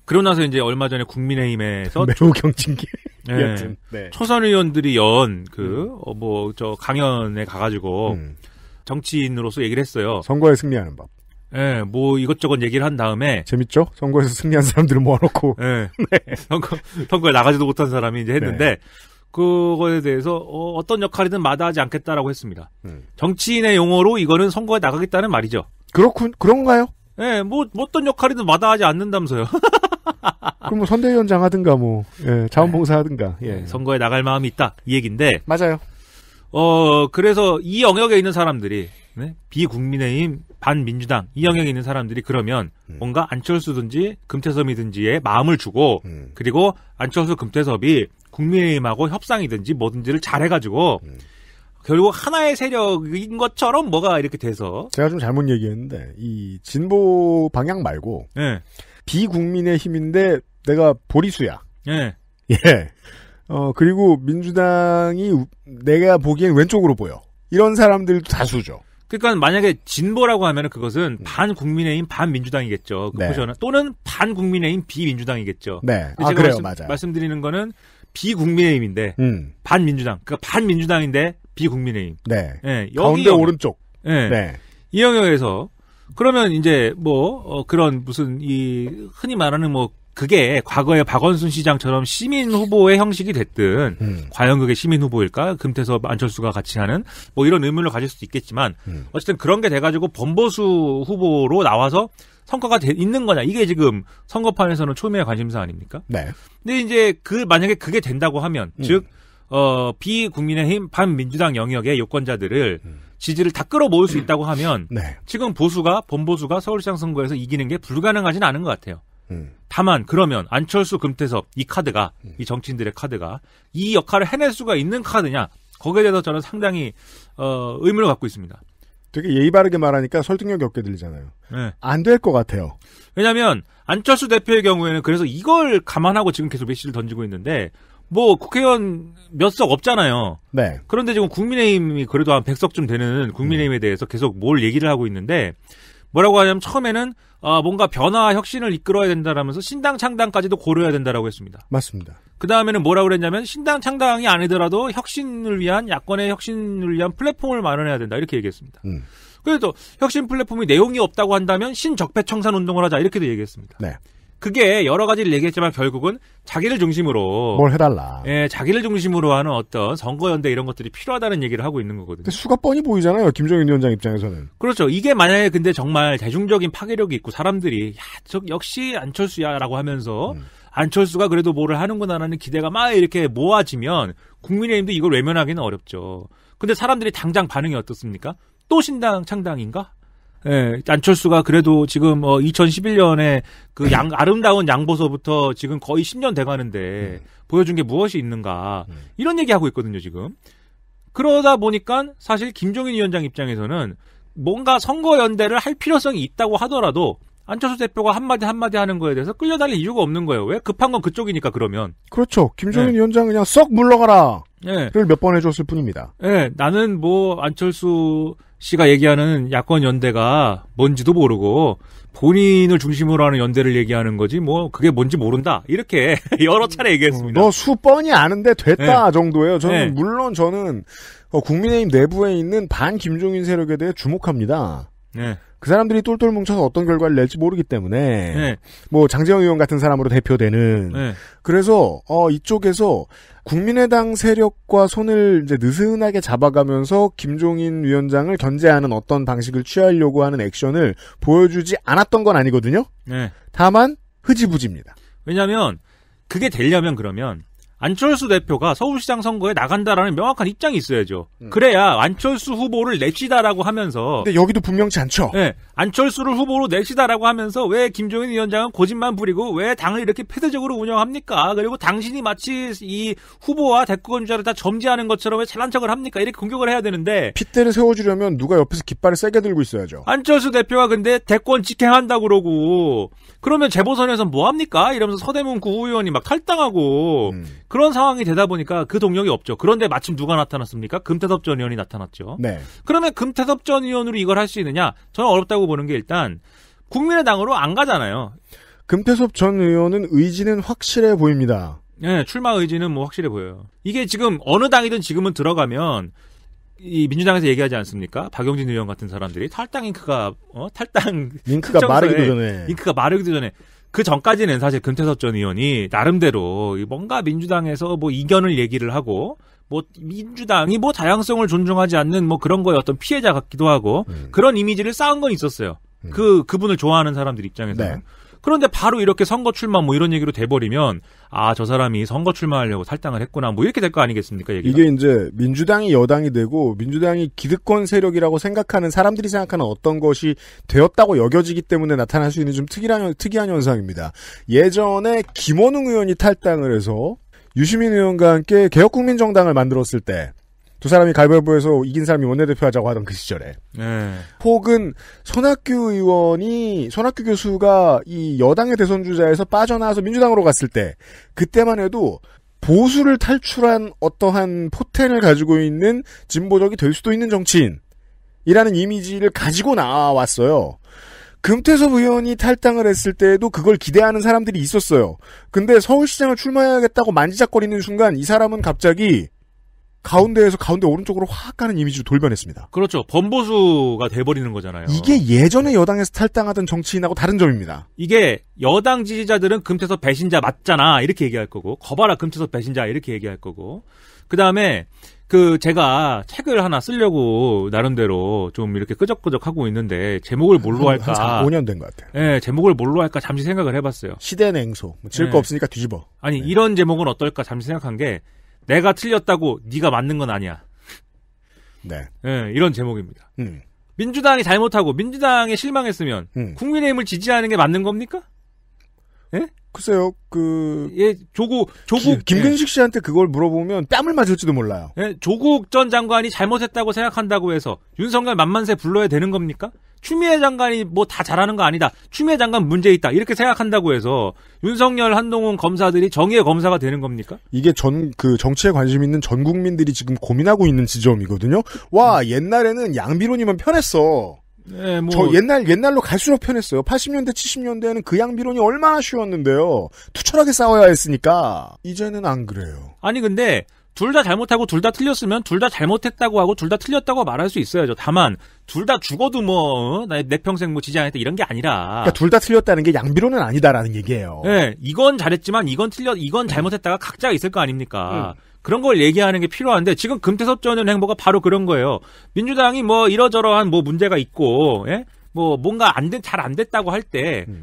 그러고 나서 이제 얼마 전에 국민의힘에서 (laughs) 매우 경징계 네. 예, 네. 초선 의원들이 연그뭐저 음. 어, 강연에 가가지고 음. 정치인으로서 얘기를 했어요. 선거에 승리하는 법. 예, 뭐 이것저것 얘기를 한 다음에 재밌죠? 선거에서 승리한 사람들을 모아놓고 (laughs) 예, 네. 선거 선거에 나가지도 못한 사람이 이제 했는데 네. 그거에 대해서 어, 떤 역할이든 마다하지 않겠다라고 했습니다. 음. 정치인의 용어로 이거는 선거에 나가겠다는 말이죠. 그렇군 그런가요? 예, 뭐, 뭐 어떤 역할이든 마다하지 않는다면서요. (laughs) 그럼 뭐 선대위원장 하든가 뭐 예, 자원봉사 하든가 예. 네, 선거에 나갈 마음이 있다 이 얘긴데 맞아요. 어, 그래서 이 영역에 있는 사람들이 네? 비국민의힘 반민주당 이 영역에 있는 사람들이 그러면 음. 뭔가 안철수든지 금태섭이든지에 마음을 주고 음. 그리고 안철수 금태섭이 국민의힘하고 협상이든지 뭐든지를 잘해가지고 음. 결국 하나의 세력인 것처럼 뭐가 이렇게 돼서 제가 좀 잘못 얘기했는데 이 진보 방향 말고 네. 비국민의힘인데 내가 보리수야. 네. 예. 어, 그리고 민주당이 내가 보기엔 왼쪽으로 보여. 이런 사람들도 다수죠. 그러니까 만약에 진보라고 하면 그것은 음. 반 국민의힘 반 민주당이겠죠. 그 네. 포 또는 반 국민의힘 비민주당이겠죠. 네. 아, 제가 그래요. 말씀, 맞아요. 말씀드리는 거는 비국민의힘인데 음. 반민주당. 그러니까 반민주당인데 비국민의힘. 네. 네. 예, 여기 가운데 오른쪽. 네. 네. 이 영역에서 그러면 이제 뭐 어, 그런 무슨 이 흔히 말하는 뭐 그게 과거의 박원순 시장처럼 시민 후보의 형식이 됐든 음. 과연 그게 시민 후보일까 금태섭 안철수가 같이 하는 뭐 이런 의문을 가질 수도 있겠지만 음. 어쨌든 그런 게 돼가지고 범보수 후보로 나와서 성과가 되, 있는 거냐 이게 지금 선거판에서는 초미의 관심사 아닙니까? 네. 근데 이제 그 만약에 그게 된다고 하면 음. 즉 어, 비국민의힘 반민주당 영역의 유권자들을 음. 지지를 다 끌어모을 수 있다고 하면 네. 지금 보수가 범보수가 서울시장 선거에서 이기는 게 불가능하진 않은 것 같아요. 다만 그러면 안철수 금태섭 이 카드가 이 정치인들의 카드가 이 역할을 해낼 수가 있는 카드냐 거기에 대해서 저는 상당히 어, 의문을 갖고 있습니다. 되게 예의 바르게 말하니까 설득력이 없게 들리잖아요. 네. 안될 것 같아요. 왜냐하면 안철수 대표의 경우에는 그래서 이걸 감안하고 지금 계속 메시를 지 던지고 있는데 뭐 국회의원 몇 석 없잖아요. 네. 그런데 지금 국민의힘이 그래도 한 100석쯤 되는 국민의힘에 음. 대해서 계속 뭘 얘기를 하고 있는데 뭐라고 하냐면 처음에는 아, 뭔가 변화 와 혁신을 이끌어야 된다라면서 신당 창당까지도 고려해야 된다라고 했습니다. 맞습니다. 그 다음에는 뭐라 고 그랬냐면 신당 창당이 아니더라도 혁신을 위한 야권의 혁신을 위한 플랫폼을 마련해야 된다 이렇게 얘기했습니다. 음. 그래도 혁신 플랫폼이 내용이 없다고 한다면 신적폐 청산 운동을 하자 이렇게도 얘기했습니다. 네. 그게 여러 가지를 얘기했지만 결국은 자기를 중심으로 뭘 해달라. 예, 자기를 중심으로 하는 어떤 선거연대 이런 것들이 필요하다는 얘기를 하고 있는 거거든요. 수가 뻔히 보이잖아요. 김정인 위원장 입장에서는. 그렇죠. 이게 만약에 근데 정말 대중적인 파괴력이 있고 사람들이 야, 저 역시 안철수야라고 하면서 음. 안철수가 그래도 뭐를 하는구나라는 기대가 막 이렇게 모아지면 국민의힘도 이걸 외면하기는 어렵죠. 근데 사람들이 당장 반응이 어떻습니까? 또 신당 창당인가? 예, 안철수가 그래도 지금 어 2011년에 그 양, 아름다운 양보서부터 지금 거의 10년 돼 가는데 음. 보여준 게 무엇이 있는가. 음. 이런 얘기 하고 있거든요, 지금. 그러다 보니까 사실 김종인 위원장 입장에서는 뭔가 선거 연대를 할 필요성이 있다고 하더라도 안철수 대표가 한마디 한마디 하는 거에 대해서 끌려달릴 이유가 없는 거예요. 왜 급한 건 그쪽이니까 그러면. 그렇죠. 김종인 네. 위원장 그냥 썩 물러가라. 예. 네. 몇번 해줬을 뿐입니다. 예, 네. 나는 뭐 안철수 씨가 얘기하는 야권 연대가 뭔지도 모르고 본인을 중심으로 하는 연대를 얘기하는 거지 뭐 그게 뭔지 모른다 이렇게 (laughs) 여러 차례 얘기했습니다. 음, 너 수번이 아는데 됐다 네. 정도예요. 저는 네. 물론 저는 어, 국민의힘 내부에 있는 반 김종인 세력에 대해 주목합니다. 네. 그 사람들이 똘똘 뭉쳐서 어떤 결과를 낼지 모르기 때문에 네. 뭐 장재영 의원 같은 사람으로 대표되는 네. 그래서 어 이쪽에서 국민의당 세력과 손을 이제 느슨하게 잡아가면서 김종인 위원장을 견제하는 어떤 방식을 취하려고 하는 액션을 보여주지 않았던 건 아니거든요. 네. 다만 흐지부지입니다. 왜냐하면 그게 되려면 그러면 안철수 대표가 서울시장 선거에 나간다라는 명확한 입장이 있어야죠. 음. 그래야 안철수 후보를 냅시다라고 하면서. 근데 여기도 분명치 않죠. 네, 안철수를 후보로 냅시다라고 하면서 왜 김종인 위원장은 고집만 부리고 왜 당을 이렇게 폐쇄적으로 운영합니까? 그리고 당신이 마치 이 후보와 대권주자를 다 점지하는 것처럼 왜 잘난 척을 합니까? 이렇게 공격을 해야 되는데. 핏대를 세워주려면 누가 옆에서 깃발을 세게 들고 있어야죠. 안철수 대표가 근데 대권 직행한다 그러고 그러면 재보선에서 뭐 합니까? 이러면서 서대문 구의원이 막 탈당하고. 음. 그런 상황이 되다 보니까 그 동력이 없죠. 그런데 마침 누가 나타났습니까? 금태섭 전 의원이 나타났죠. 네. 그러면 금태섭 전 의원으로 이걸 할 수 있느냐? 저는 어렵다고 보는 게 일단 국민의당으로 안 가잖아요. 금태섭 전 의원은 의지는 확실해 보입니다. 네, 출마 의지는 뭐 확실해 보여요. 이게 지금 어느 당이든 지금은 들어가면 이 민주당에서 얘기하지 않습니까? 박영진 의원 같은 사람들이 탈당 잉크가 어 탈당 잉크가 마르기도 전에 잉크가 마르기도 전에 그 전까지는 사실 금태섭 전 의원이 나름대로 뭔가 민주당에서 뭐 이견을 얘기를 하고 뭐 민주당이 뭐 다양성을 존중하지 않는 뭐 그런 거에 어떤 피해자 같기도 하고 음. 그런 이미지를 쌓은 건 있었어요. 음. 그 그분을 좋아하는 사람들 입장에서 네. 그런데 바로 이렇게 선거 출마 뭐 이런 얘기로 돼버리면 아 저 사람이 선거 출마하려고 탈당을 했구나 뭐 이렇게 될 거 아니겠습니까? 얘기가. 이게 이제 민주당이 여당이 되고 민주당이 기득권 세력이라고 생각하는 사람들이 생각하는 어떤 것이 되었다고 여겨지기 때문에 나타날 수 있는 좀 특이한 특이한 현상입니다. 예전에 김원웅 의원이 탈당을 해서 유시민 의원과 함께 개혁국민정당을 만들었을 때두 사람이 갈발보에서 이긴 사람이 원내대표 하자고 하던 그 시절에. 네. 혹은 손학규 의원이, 손학규 교수가 이 여당의 대선주자에서 빠져나와서 민주당으로 갔을 때, 그때만 해도 보수를 탈출한 어떠한 포텐을 가지고 있는 진보적이 될 수도 있는 정치인이라는 이미지를 가지고 나왔어요. 금태섭 의원이 탈당을 했을 때에도 그걸 기대하는 사람들이 있었어요. 근데 서울시장을 출마해야겠다고 만지작거리는 순간 이 사람은 갑자기 가운데에서 가운데 오른쪽으로 확 가는 이미지로 돌변했습니다. 그렇죠. 범보수가 돼버리는 거잖아요. 이게 예전에 여당에서 탈당하던 정치인하고 다른 점입니다. 이게 여당 지지자들은 금태섭 배신자 맞잖아 이렇게 얘기할 거고 거봐라 금태섭 배신자 이렇게 얘기할 거고 그 다음에 그 제가 책을 하나 쓰려고 나름대로 좀 이렇게 끄적끄적 하고 있는데 제목을 뭘로 할까? 한 5년 된 것 같아요. 네, 제목을 뭘로 할까 잠시 생각을 해봤어요. 시대 냉소. 뭐 지을 네. 예. 없으니까 뒤집어. 아니 네. 이런 제목은 어떨까 잠시 생각한 게 내가 틀렸다고 네가 맞는 건 아니야. 네. 네 이런 제목입니다. 음. 민주당이 잘못하고 민주당에 실망했으면 음. 국민의힘을 지지하는 게 맞는 겁니까? 예? 글쎄요, 그. 예, 조국, 조국. 기, 김근식 씨한테 그걸 물어보면 뺨을 맞을지도 몰라요. 예, 조국 전 장관이 잘못했다고 생각한다고 해서 윤석열 만만세 불러야 되는 겁니까? 추미애 장관이 뭐 다 잘하는 거 아니다. 추미애 장관 문제 있다. 이렇게 생각한다고 해서 윤석열, 한동훈 검사들이 정의의 검사가 되는 겁니까? 이게 전 그 정치에 관심 있는 전 국민들이 지금 고민하고 있는 지점이거든요. 와 음. 옛날에는 양비론이면 편했어. 네, 뭐. 저 옛날 옛날로 갈수록 편했어요. 80년대 70년대에는 그 양비론이 얼마나 쉬웠는데요. 투철하게 싸워야 했으니까 이제는 안 그래요. 아니 근데 둘다 잘못하고 둘 다 틀렸으면 둘 다 잘못했다고 하고 둘 다 틀렸다고 말할 수 있어야죠. 다만 둘 다 죽어도 뭐내 어? 내 평생 뭐 지지 않겠다 이런 게 아니라 그러니까 둘 다 틀렸다는 게 양비로는 아니다라는 얘기예요. 네, 이건 잘했지만 이건 틀렸 이건 잘못했다가 각자 있을 거 아닙니까? 음. 그런 걸 얘기하는 게 필요한데 지금 금태섭 전 의원 행보가 바로 그런 거예요. 민주당이 뭐 이러저러한 뭐 문제가 있고 예? 뭐 뭔가 안된잘 안 됐다고 할 때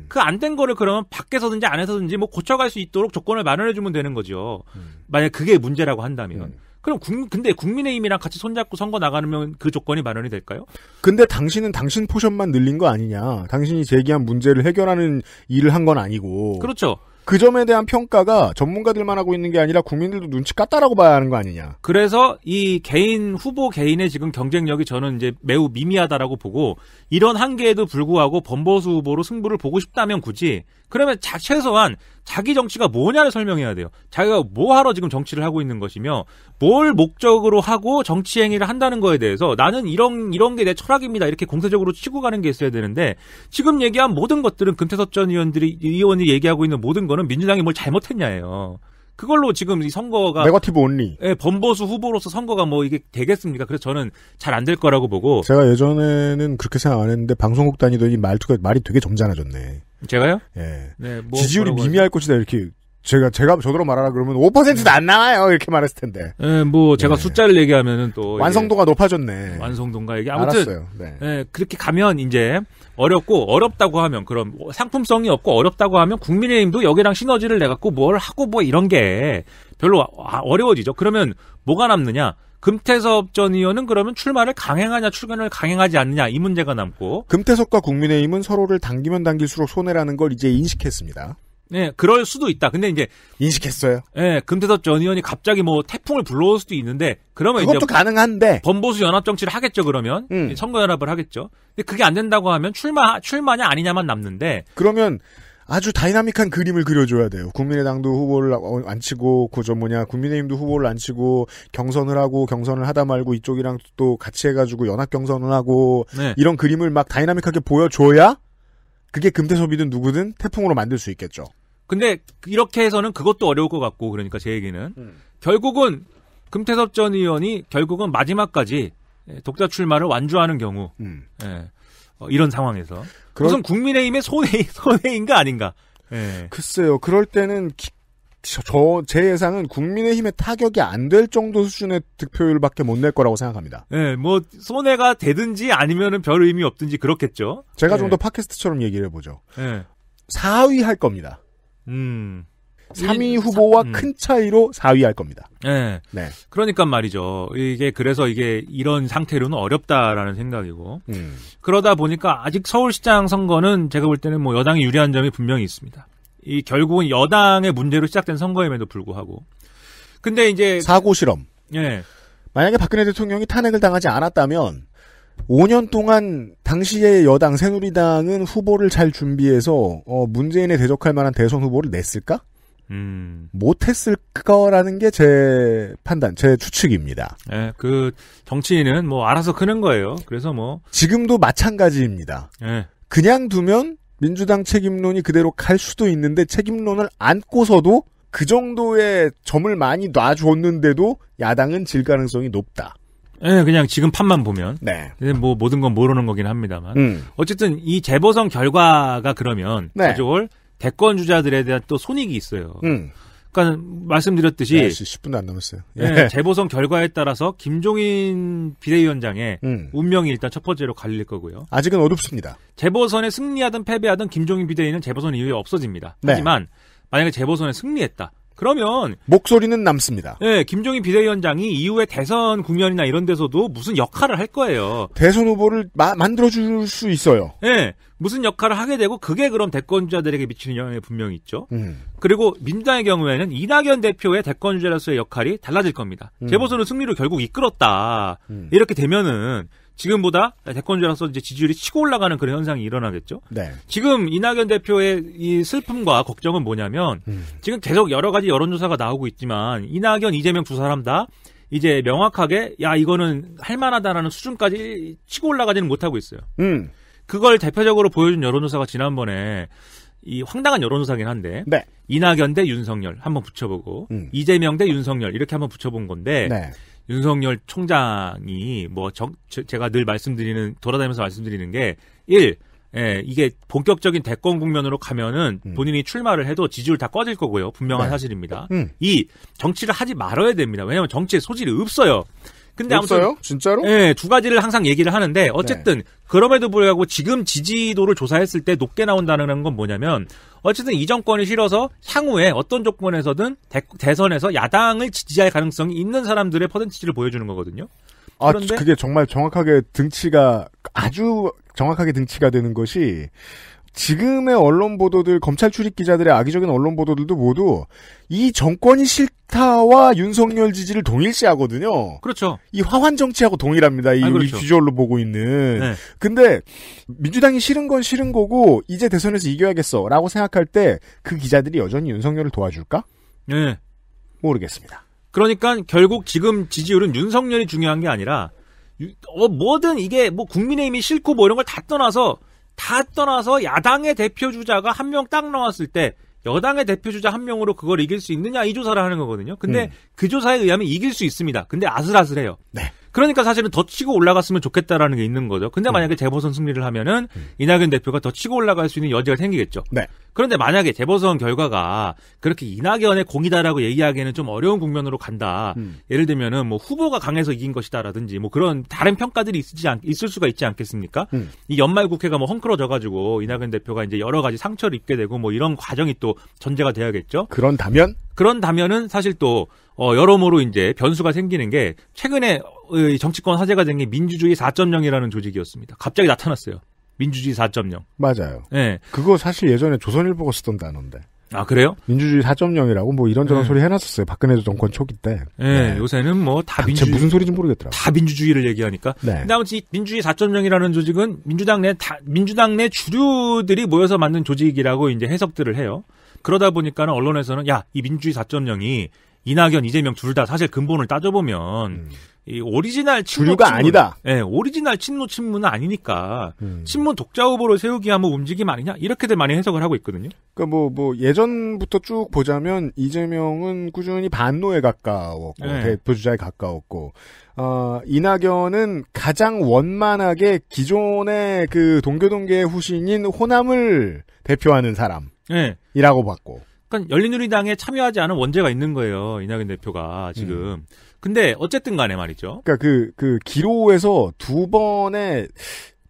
그 안된 음. 그 거를 그러면 밖에서든지 안에서든지 뭐 고쳐갈 수 있도록 조건을 마련해 주면 되는 거죠. 음. 만약 그게 문제라고 한다면. 음. 그럼 국, 근데 국민의힘이랑 같이 손잡고 선거 나가면 그 조건이 마련이 될까요? 근데 당신은 당신 포션만 늘린 거 아니냐. 당신이 제기한 문제를 해결하는 일을 한 건 아니고. 그렇죠. 그 점에 대한 평가가 전문가들만 하고 있는 게 아니라 국민들도 눈치 깠다라고 봐야 하는 거 아니냐. 그래서 이 개인 후보 개인의 지금 경쟁력이 저는 이제 매우 미미하다라고 보고 이런 한계에도 불구하고 범보수 후보로 승부를 보고 싶다면 굳이 그러면 자, 최소한 자기 정치가 뭐냐를 설명해야 돼요. 자기가 뭐 하러 지금 정치를 하고 있는 것이며 뭘 목적으로 하고 정치 행위를 한다는 거에 대해서 나는 이런 이런 게 내 철학입니다. 이렇게 공세적으로 치고 가는 게 있어야 되는데 지금 얘기한 모든 것들은 금태섭 전 의원들이 의원이 얘기하고 있는 모든 거는 민주당이 뭘 잘못했냐예요. 그걸로 지금 이 선거가 네거티브 온리. 예, 범보수 후보로서 선거가 뭐 이게 되겠습니까? 그래서 저는 잘 안 될 거라고 보고 제가 예전에는 그렇게 생각 안 했는데 방송국 다니더니 말투가 말이 되게 점잖아졌네. 제가요? 예. 네, 뭐 지지율이 미미할 것이다 이렇게 제가 제가 저더러 말하라 그러면 5%도 안 나와요 이렇게 말했을 텐데. 예, 뭐 제가 예. 숫자를 얘기하면은 또 완성도가 높아졌네. 완성도인가 이게 아무튼 알았어요. 네. 예, 그렇게 가면 이제 어렵고 어렵다고 하면 그럼 상품성이 없고 어렵다고 하면 국민의힘도 여기랑 시너지를 내 갖고 뭘 하고 뭐 이런 게 별로 아, 어려워지죠. 그러면 뭐가 남느냐? 금태섭 전 의원은 그러면 출마를 강행하냐 출근을 강행하지 않느냐 이 문제가 남고 금태섭과 국민의힘은 서로를 당기면 당길수록 손해라는 걸 이제 인식했습니다. 네, 그럴 수도 있다. 근데 이제 인식했어요. 네, 금태섭 전 의원이 갑자기 뭐 태풍을 불러올 수도 있는데 그러면 그것도 이제 가능한데 범보수 연합 정치를 하겠죠. 그러면 음. 선거 연합을 하겠죠. 근데 그게 안 된다고 하면 출마 출마냐 아니냐만 남는데 그러면 아주 다이나믹한 그림을 그려줘야 돼요. 국민의당도 후보를 안 어, 치고, 그저 뭐냐, 국민의힘도 후보를 안 치고, 경선을 하고, 경선을 하다 말고, 이쪽이랑 또 같이 해가지고, 연합 경선을 하고, 네. 이런 그림을 막 다이나믹하게 보여줘야, 그게 금태섭이든 누구든 태풍으로 만들 수 있겠죠. 근데, 이렇게 해서는 그것도 어려울 것 같고, 그러니까 제 얘기는. 음. 결국은, 금태섭 전 의원이 결국은 마지막까지 예, 독자 출마를 완주하는 경우, 음. 예. 어, 이런 상황에서 그럴... 우선 국민의힘의 손해 (laughs) 손해인가 아닌가. 네. 글쎄요. 그럴 때는 저 제 예상은 국민의힘의 타격이 안 될 정도 수준의 득표율밖에 못 낼 거라고 생각합니다. 네, 뭐 손해가 되든지 아니면은 별 의미 없든지 그렇겠죠. 제가 네. 좀더 예. 팟캐스트처럼 얘기를 해보죠. 네. 4위 할 겁니다. 음. 3위 후보와 음. 큰 차이로 4위 할 겁니다. 네. 네. 그러니까 말이죠. 이게 그래서 이게 이런 상태로는 어렵다라는 생각이고 음. 그러다 보니까 아직 서울시장 선거는 제가 볼 때는 뭐 여당이 유리한 점이 분명히 있습니다. 이 결국은 여당의 문제로 시작된 선거임에도 불구하고 근데 이제 사고 실험. 예. 만약에 박근혜 대통령이 탄핵을 당하지 않았다면 5년 동안 당시의 여당 새누리당은 후보를 잘 준비해서 어, 문재인에 대적할 만한 대선 후보를 냈을까? 음. 못했을 거라는 게 제 판단, 제 추측입니다. 예, 그 정치인은 뭐 알아서 크는 거예요. 그래서 뭐 지금도 마찬가지입니다. 예. 그냥 두면 민주당 책임론이 그대로 갈 수도 있는데 책임론을 안고서도 그 정도의 점을 많이 놔줬는데도 야당은 질 가능성이 높다. 예, 그냥 지금 판만 보면. 네. 뭐 모든 건 모르는 거긴 합니다만. 음. 어쨌든 이 재보선 결과가 그러면 네. 가져올 대권 주자들에 대한 또 손익이 있어요. 음. 그러니까 말씀드렸듯이 야, 10분도 안 남았어요. 예. 네, 재보선 결과에 따라서 김종인 비대위원장의 음. 운명이 일단 첫 번째로 갈릴 거고요. 아직은 어둡습니다. 재보선에 승리하든 패배하든 김종인 비대위는 재보선 이후에 없어집니다. 네. 하지만 만약에 재보선에 승리했다. 그러면 목소리는 남습니다. 네, 김종인 비대위원장이 이후에 대선 국면이나 이런 데서도 무슨 역할을 할 거예요. 대선 후보를 마, 만들어줄 수 있어요. 네, 무슨 역할을 하게 되고 그게 그럼 대권주자들에게 미치는 영향이 분명히 있죠. 음. 그리고 민당의 경우에는 이낙연 대표의 대권주자로서의 역할이 달라질 겁니다. 음. 재보선은 승리로 결국 이끌었다. 음. 이렇게 되면은 지금보다 대권주에 서 이제 지지율이 치고 올라가는 그런 현상이 일어나겠죠. 네. 지금 이낙연 대표의 이 슬픔과 걱정은 뭐냐면 음. 지금 계속 여러 가지 여론조사가 나오고 있지만 이낙연 이재명 두 사람 다 이제 명확하게 야 이거는 할만하다라는 수준까지 치고 올라가지는 못하고 있어요. 음. 그걸 대표적으로 보여준 여론조사가 지난번에 이 황당한 여론조사긴 한데 네. 이낙연 대 윤석열 한번 붙여보고 음. 이재명 대 윤석열 이렇게 한번 붙여본 건데. 네. 윤석열 총장이 뭐 정, 제가 늘 말씀드리는 돌아다니면서 말씀드리는 게 1. 예, 이게 본격적인 대권 국면으로 가면은 음. 본인이 출마를 해도 지지율 다 꺼질 거고요. 분명한 네. 사실입니다. 음. 이 정치를 하지 말아야 됩니다. 왜냐하면 정치에 소질이 없어요. 근데 없어요? 아무튼 진짜로? 예, 두 가지를 항상 얘기를 하는데 어쨌든 네. 그럼에도 불구하고 지금 지지도를 조사했을 때 높게 나온다는 건 뭐냐면 어쨌든 이 정권이 싫어서 향후에 어떤 조건에서든 대, 선에서 야당을 지지할 가능성이 있는 사람들의 퍼센티지를 보여주는 거거든요. 아, 그런데 그게 정말 정확하게 등치가 아주 정확하게 등치가 되는 것이 지금의 언론 보도들, 검찰 출입 기자들의 악의적인 언론 보도들도 모두 이 정권이 싫다와 윤석열 지지를 동일시하거든요. 그렇죠. 이 화환 정치하고 동일합니다. 이, 아, 그렇죠. 비주얼로 보고 있는. 네. 근데 민주당이 싫은 건 싫은 거고 이제 대선에서 이겨야겠어 라고 생각할 때 그 기자들이 여전히 윤석열을 도와줄까? 네. 모르겠습니다. 그러니까 결국 지금 지지율은 윤석열이 중요한 게 아니라 어, 뭐든 이게 뭐 국민의힘이 싫고 뭐 이런 걸 다 떠나서 다 떠나서 야당의 대표 주자가 한 명 딱 나왔을 때 여당의 대표 주자 한 명으로 그걸 이길 수 있느냐 이 조사를 하는 거거든요. 근데 음. 그 조사에 의하면 이길 수 있습니다. 근데 아슬아슬해요. 네. 그러니까 사실은 더 치고 올라갔으면 좋겠다라는 게 있는 거죠. 근데 음. 만약에 음. 재보선 승리를 하면은 음. 이낙연 대표가 더 치고 올라갈 수 있는 여지가 생기겠죠. 네. 그런데 만약에 재보선 결과가 그렇게 이낙연의 공이다라고 얘기하기에는 좀 어려운 국면으로 간다. 음. 예를 들면은 뭐 후보가 강해서 이긴 것이다라든지 뭐 그런 다른 평가들이 있지 않, 있을 수가 있지 않겠습니까? 음. 이 연말 국회가 뭐 헝클어져 가지고 이낙연 대표가 이제 여러 가지 상처를 입게 되고 뭐 이런 과정이 또 전제가 돼야겠죠. 그런다면 그런다면은 사실 또 어, 여러모로 이제 변수가 생기는 게 최근에 정치권 사제가된 게 민주주의 4.0이라는 조직이었습니다. 갑자기 나타났어요. 민주주의 4.0. 맞아요. 예. 네. 그거 사실 예전에 조선일보가 쓰던 단어인데. 아 그래요? 민주주의 4.0이라고 뭐 이런저런 네. 소리 해놨었어요. 박근혜 정권 초기 때. 네, 네. 요새는 뭐 다 민주 무슨 소리인지 모르겠더라고. 다 민주주의를 얘기하니까. 네. 근데 아무튼 민주주의 4.0이라는 조직은 민주당 내 다, 민주당 내 주류들이 모여서 만든 조직이라고 이제 해석들을 해요. 그러다 보니까는 언론에서는 야 이 민주주의 4.0이 이낙연, 이재명 둘 다 사실 근본을 따져보면 음. 이 오리지널 친노 가 아니다. 예, 네, 오리지널 친노 친문은 아니니까 음. 친문 독자 후보로 세우기 하면 움직임 아니냐 이렇게들 많이 해석을 하고 있거든요. 그러니까 뭐뭐 뭐 예전부터 쭉 보자면 이재명은 꾸준히 반노에 가까웠고 네. 대표주자에 가까웠고 어, 이낙연은 가장 원만하게 기존의 그 동교동계의 후신인 호남을 대표하는 사람이라고 네. 봤고. 약간 열린우리당에 참여하지 않은 원죄가 있는 거예요. 이낙연 대표가 지금. 음. 근데 어쨌든 간에 말이죠. 그러니까 그, 그 기로에서 두 번의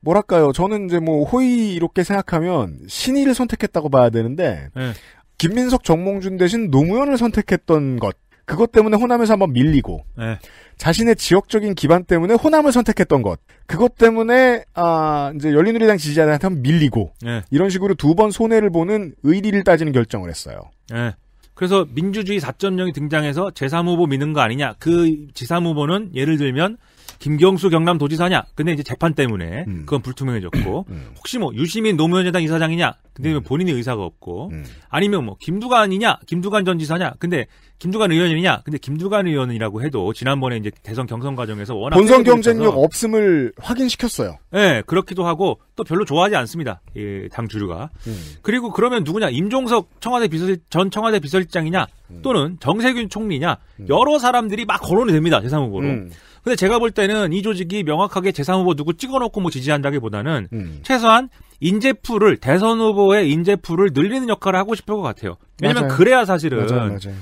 뭐랄까요. 저는 이제 뭐 호의 이렇게 생각하면 신의를 선택했다고 봐야 되는데 네. 김민석 정몽준 대신 노무현을 선택했던 것. 그것 때문에 호남에서 한번 밀리고 네. 자신의 지역적인 기반 때문에 호남을 선택했던 것 그것 때문에 아 이제 열린우리당 지지자들한테 한번 밀리고 네. 이런 식으로 두 번 손해를 보는 의리를 따지는 결정을 했어요. 네. 그래서 민주주의 4.0이 등장해서 제3후보 미는 거 아니냐. 그 제3후보는 예를 들면 김경수 경남 도지사냐. 근데 이제 재판 때문에 음. 그건 불투명해졌고 (clears throat) 음. 혹시 뭐 유시민 노무현 재단 이사장이냐. 근데 음. 본인의 의사가 없고 음. 아니면 뭐 김두관이냐. 김두관 전 지사냐. 근데 김두관 의원이냐? 근데 김두관 의원이라고 해도 지난번에 이제 대선 경선 과정에서 워낙 본선 경쟁력 없음을 확인시켰어요. 네, 그렇기도 하고 또 별로 좋아하지 않습니다. 예, 당 주류가. 음. 그리고 그러면 누구냐? 임종석 청와대 비서실 전 청와대 비서실장이냐? 음. 또는 정세균 총리냐? 음. 여러 사람들이 막 거론이 됩니다. 재3후보로 음. 근데 제가 볼 때는 이 조직이 명확하게 재3후보 누구 찍어놓고 뭐 지지한다기보다는 음. 최소한 인재풀을 대선 후보의 인재풀을 늘리는 역할을 하고 싶을 것 같아요. 왜냐면 맞아요. 그래야 사실은 맞아요, 맞아요.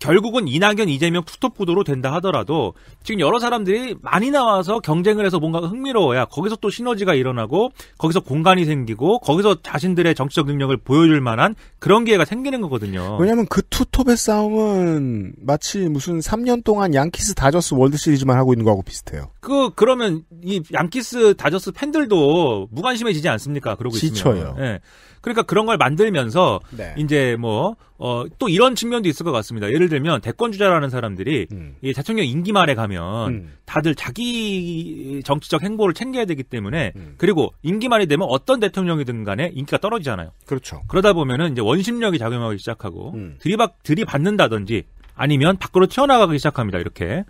결국은 이낙연, 이재명 투톱 구도로 된다 하더라도 지금 여러 사람들이 많이 나와서 경쟁을 해서 뭔가 흥미로워야 거기서 또 시너지가 일어나고 거기서 공간이 생기고 거기서 자신들의 정치적 능력을 보여줄 만한 그런 기회가 생기는 거거든요. 왜냐면 하그 투톱의 싸움은 마치 무슨 3년 동안 양키스 다저스 월드 시리즈만 하고 있는 거하고 비슷해요. 그 그러면 이 양키스 다저스 팬들도 무관심해지지 않습니까? 않습까 아, 그러고 지쳐요. 있으면. 예. 그러니까 그런 걸 만들면서 네. 이제 뭐어또 이런 측면도 있을 것 같습니다. 예를 들면 대권 주자라는 사람들이 음. 이 대통령 임기 말에 가면 음. 다들 자기 정치적 행보를 챙겨야 되기 때문에 음. 그리고 임기 말이 되면 어떤 대통령이든 간에 인기가 떨어지잖아요. 그렇죠. 그러다 보면은 이제 원심력이 작용하기 시작하고 음. 들이박 들이받는다든지 아니면 밖으로 튀어나가기 시작합니다. 이렇게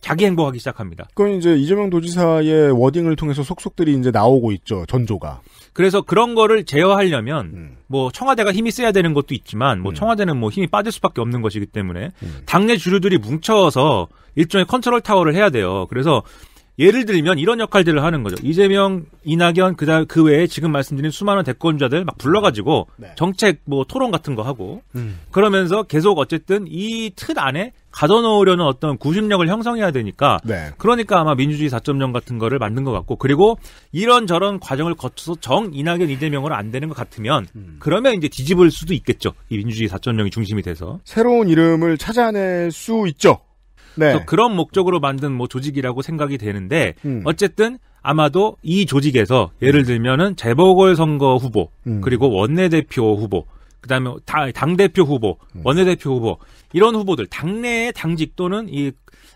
자기 행보하기 시작합니다. 그건 이제 이재명 도지사의 워딩을 통해서 속속들이 이제 나오고 있죠. 전조가. 그래서 그런 거를 제어하려면 음. 뭐 청와대가 힘이 세야 되는 것도 있지만 뭐 음. 청와대는 뭐 힘이 빠질 수밖에 없는 것이기 때문에 음. 당내 주류들이 뭉쳐서 일종의 컨트롤 타워를 해야 돼요. 그래서 예를 들면 이런 역할들을 하는 거죠. 이재명, 이낙연 그다 그 외에 지금 말씀드린 수많은 대권자들 막 불러가지고 네. 정책 뭐 토론 같은 거 하고 음. 그러면서 계속 어쨌든 이 틀 안에 가둬놓으려는 어떤 구심력을 형성해야 되니까 네. 그러니까 아마 민주주의 4.0 같은 거를 만든 것 같고 그리고 이런 저런 과정을 거쳐서 정 이낙연 이재명으로 안 되는 것 같으면 음. 그러면 이제 뒤집을 수도 있겠죠 이 민주주의 4.0이 중심이 돼서 새로운 이름을 찾아낼 수 있죠 네. 그래서 그런 목적으로 만든 뭐 조직이라고 생각이 되는데 음. 어쨌든 아마도 이 조직에서 예를 들면은 재보궐 선거 후보 음. 그리고 원내 대표 후보 그다음에 당 대표 후보 음. 원내 대표 후보 이런 후보들 당내의 당직 또는 이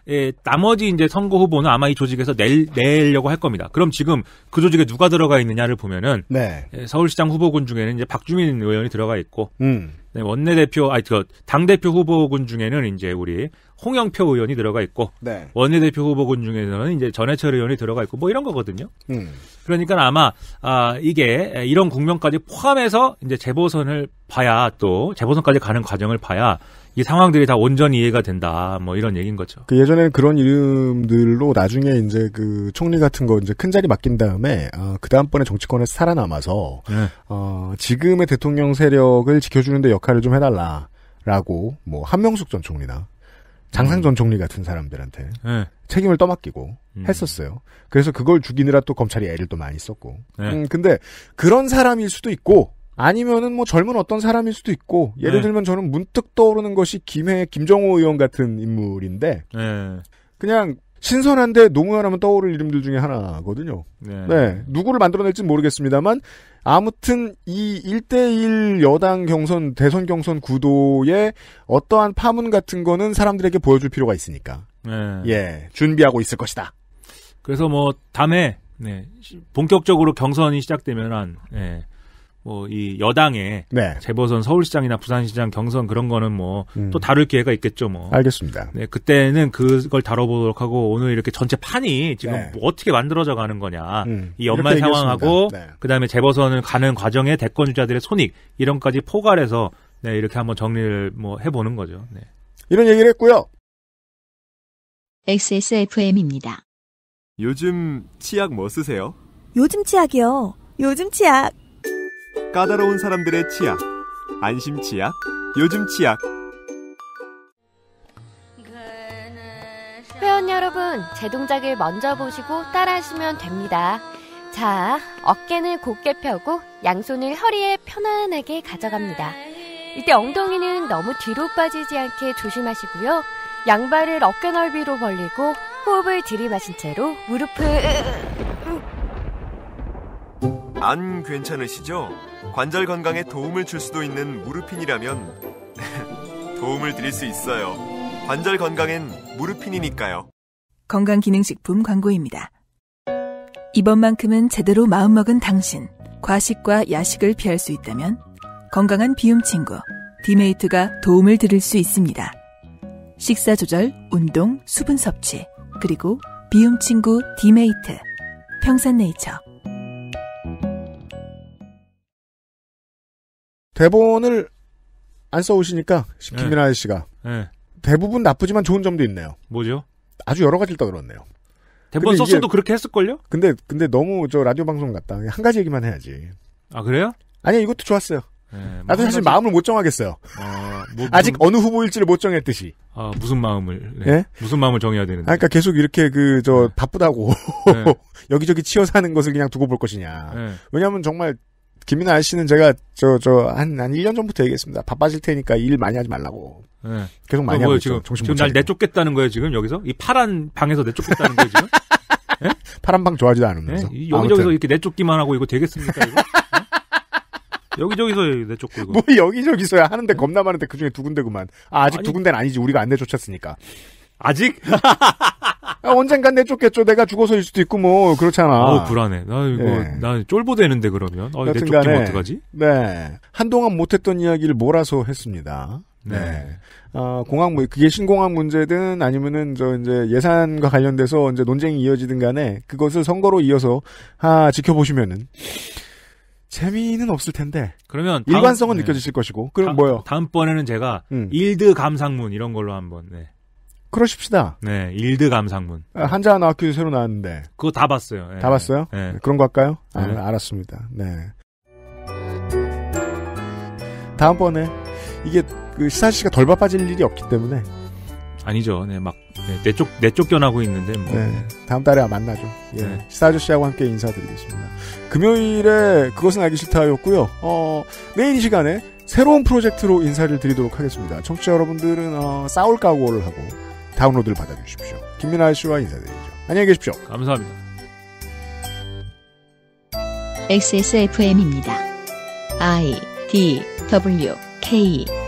예, 나머지 이제 선거 후보는 아마 이 조직에서 낼, 내려고 할 겁니다. 그럼 지금 그 조직에 누가 들어가 있느냐를 보면은 네. 예, 서울시장 후보군 중에는 이제 박주민 의원이 들어가 있고 음. 네, 원내대표, 아니, 그, 당대표 후보군 중에는 이제 우리 홍영표 의원이 들어가 있고, 네. 원내대표 후보군 중에는 이제 전해철 의원이 들어가 있고, 뭐 이런 거거든요. 음. 그러니까 아마, 아, 이게, 이런 국면까지 포함해서 이제 재보선을 봐야 또, 재보선까지 가는 과정을 봐야 이 상황들이 다 온전히 이해가 된다. 뭐 이런 얘기인 거죠. 그 예전에는 그런 이름들로 나중에 이제 그 총리 같은 거 이제 큰 자리 맡긴 다음에 어, 그 다음번에 정치권에서 살아남아서 네. 어, 지금의 대통령 세력을 지켜주는데 역 역할을 좀 해달라라고 뭐 한명숙 전 총리나 장상 전 음. 총리 같은 사람들한테 네. 책임을 떠맡기고 음. 했었어요. 그래서 그걸 죽이느라 또 검찰이 애를 또 많이 썼고. 네. 음, 근데 그런 사람일 수도 있고 아니면은 뭐 젊은 어떤 사람일 수도 있고 예를 네. 들면 저는 문득 떠오르는 것이 김해 김정호 의원 같은 인물인데 네. 그냥 신선한데 농우현 하면 떠오를 이름들 중에 하나거든요. 네. 네. 누구를 만들어낼지 모르겠습니다만 아무튼 이 1대1 여당 경선, 대선 경선 구도의 어떠한 파문 같은 거는 사람들에게 보여줄 필요가 있으니까. 네. 예. 준비하고 있을 것이다. 그래서 뭐, 다음에, 네, 본격적으로 경선이 시작되면 한, 네, 예, 뭐이 여당의 네. 재보선 서울시장이나 부산시장 경선 그런 거는 뭐또 음. 다룰 기회가 있겠죠 뭐. 알겠습니다. 네, 그때는 그걸 다뤄보도록 하고 오늘 이렇게 전체 판이 지금 네. 뭐 어떻게 만들어져 가는 거냐 음. 이 연말 상황하고 네. 그다음에 재보선을 가는 과정에 대권 주자들의 손익 이런까지 포괄해서 네, 이렇게 한번 정리를 뭐 해보는 거죠. 네. 이런 얘기를 했고요. XSFM입니다. 요즘 치약 뭐 쓰세요? 요즘 치약이요. 요즘 치약. 까다로운 사람들의 치약, 안심 치약, 요즘 치약. 회원 여러분, 제 동작을 먼저 보시고 따라하시면 됩니다. 자, 어깨는 곧게 펴고 양손을 허리에 편안하게 가져갑니다. 이때 엉덩이는 너무 뒤로 빠지지 않게 조심하시고요. 양발을 어깨 넓이로 벌리고 호흡을 들이마신 채로 무릎을 안 괜찮으시죠? 관절 건강에 도움을 줄 수도 있는 무르핀이라면 (laughs) 도움을 드릴 수 있어요. 관절 건강엔 무르핀이니까요. 건강기능식품 광고입니다. 이번만큼은 제대로 마음먹은 당신. 과식과 야식을 피할 수 있다면 건강한 비움 친구 디메이트가 도움을 드릴 수 있습니다. 식사 조절, 운동, 수분 섭취, 그리고 비움 친구 디메이트. 평산네이처. 대본을 안 써오시니까 네. 김민아 네. 아저씨가 대부분 나쁘지만 좋은 점도 있네요. 뭐죠? 아주 여러 가지를 떠들었네요. 대본 썼어도 그렇게 했을걸요? 근데 근데 너무 저 라디오 방송 같다. 한 가지 얘기만 해야지. 아 그래요? 아니 이것도 좋았어요. 네, 나도 사실 가지... 마음을 못 정하겠어요. 어, 뭐 무슨... 아직 어느 후보일지를 못 정했듯이. 아 무슨 마음을? 네. 네? 무슨 마음을 정해야 되는데? 아, 그러니까 계속 이렇게 그저 네. 바쁘다고 네. (laughs) 여기저기 치여 사는 것을 그냥 두고 볼 것이냐. 왜냐하면 정말 김민아 아저 씨는 제가 저 저한한 한 1년 전부터 얘기했습니다. 바빠질 테니까 일 많이 하지 말라고. 네. 계속 많이 뭐, 하고 지금 정신 지금 날 내쫓겠다는 거예요 지금 여기서 이 파란 방에서 내쫓겠다는 거예요 지금. 네? (laughs) 파란 방 좋아하지도 않으면서 네? 여기저기서 이렇게 내쫓기만 하고 이거 되겠습니까 이거? 여기저기서 내쫓고 이거. (laughs) 뭐 여기저기서야 하는데 겁나 많은데 그 중에 두 군데구만. 아, 아직 아니, 두 군데는 아니지 우리가 안 내쫓았으니까. 아직? (laughs) 아, 언젠간 내쫓겠죠. 내가 죽어서일 수도 있고 뭐 그렇잖아. 어 불안해. 나 이거 네. 나 쫄보되는데 그러면 어, 내쫓기면 어떡하지? 네. 한동안 못했던 이야기를 몰아서 했습니다. 네. 네. 어, 공항 뭐 그게 신공항 문제든 아니면은 저 이제 예산과 관련돼서 이제 논쟁이 이어지든 간에 그것을 선거로 이어서 아 지켜보시면은 재미는 없을 텐데. 그러면 일관성은 네. 느껴지실 것이고. 그럼 뭐요? 다음번에는 제가 음. 일드 감상문 이런 걸로 한번. 네. 그러십시다. 네, 일드 감상문. 아, 한자 하나 학교 새로 나왔는데. 그거 다 봤어요. 네. 다 봤어요? 예. 네. 그런 거 할까요? 아, 네. 알았습니다. 네. 다음번에 이게 그 시사 씨가 덜 바빠질 일이 없기 때문에 아니죠. 네, 막 내쫓 네, 내쫓겨나고 있는데 뭐. 네, 다음 달에 아, 만나죠. 예. 네. 시사 아저씨하고 함께 인사드리겠습니다. 금요일에 그것은 알기 싫다였고요. 어, 내일 이 시간에 새로운 프로젝트로 인사를 드리도록 하겠습니다. 청취자 여러분들은 어, 싸울 각오를 하고 다운로드를 받아주십시오. 김민아 씨와 인사드리죠. 안녕히 계십시오. 감사합니다. XSFM입니다. I D W K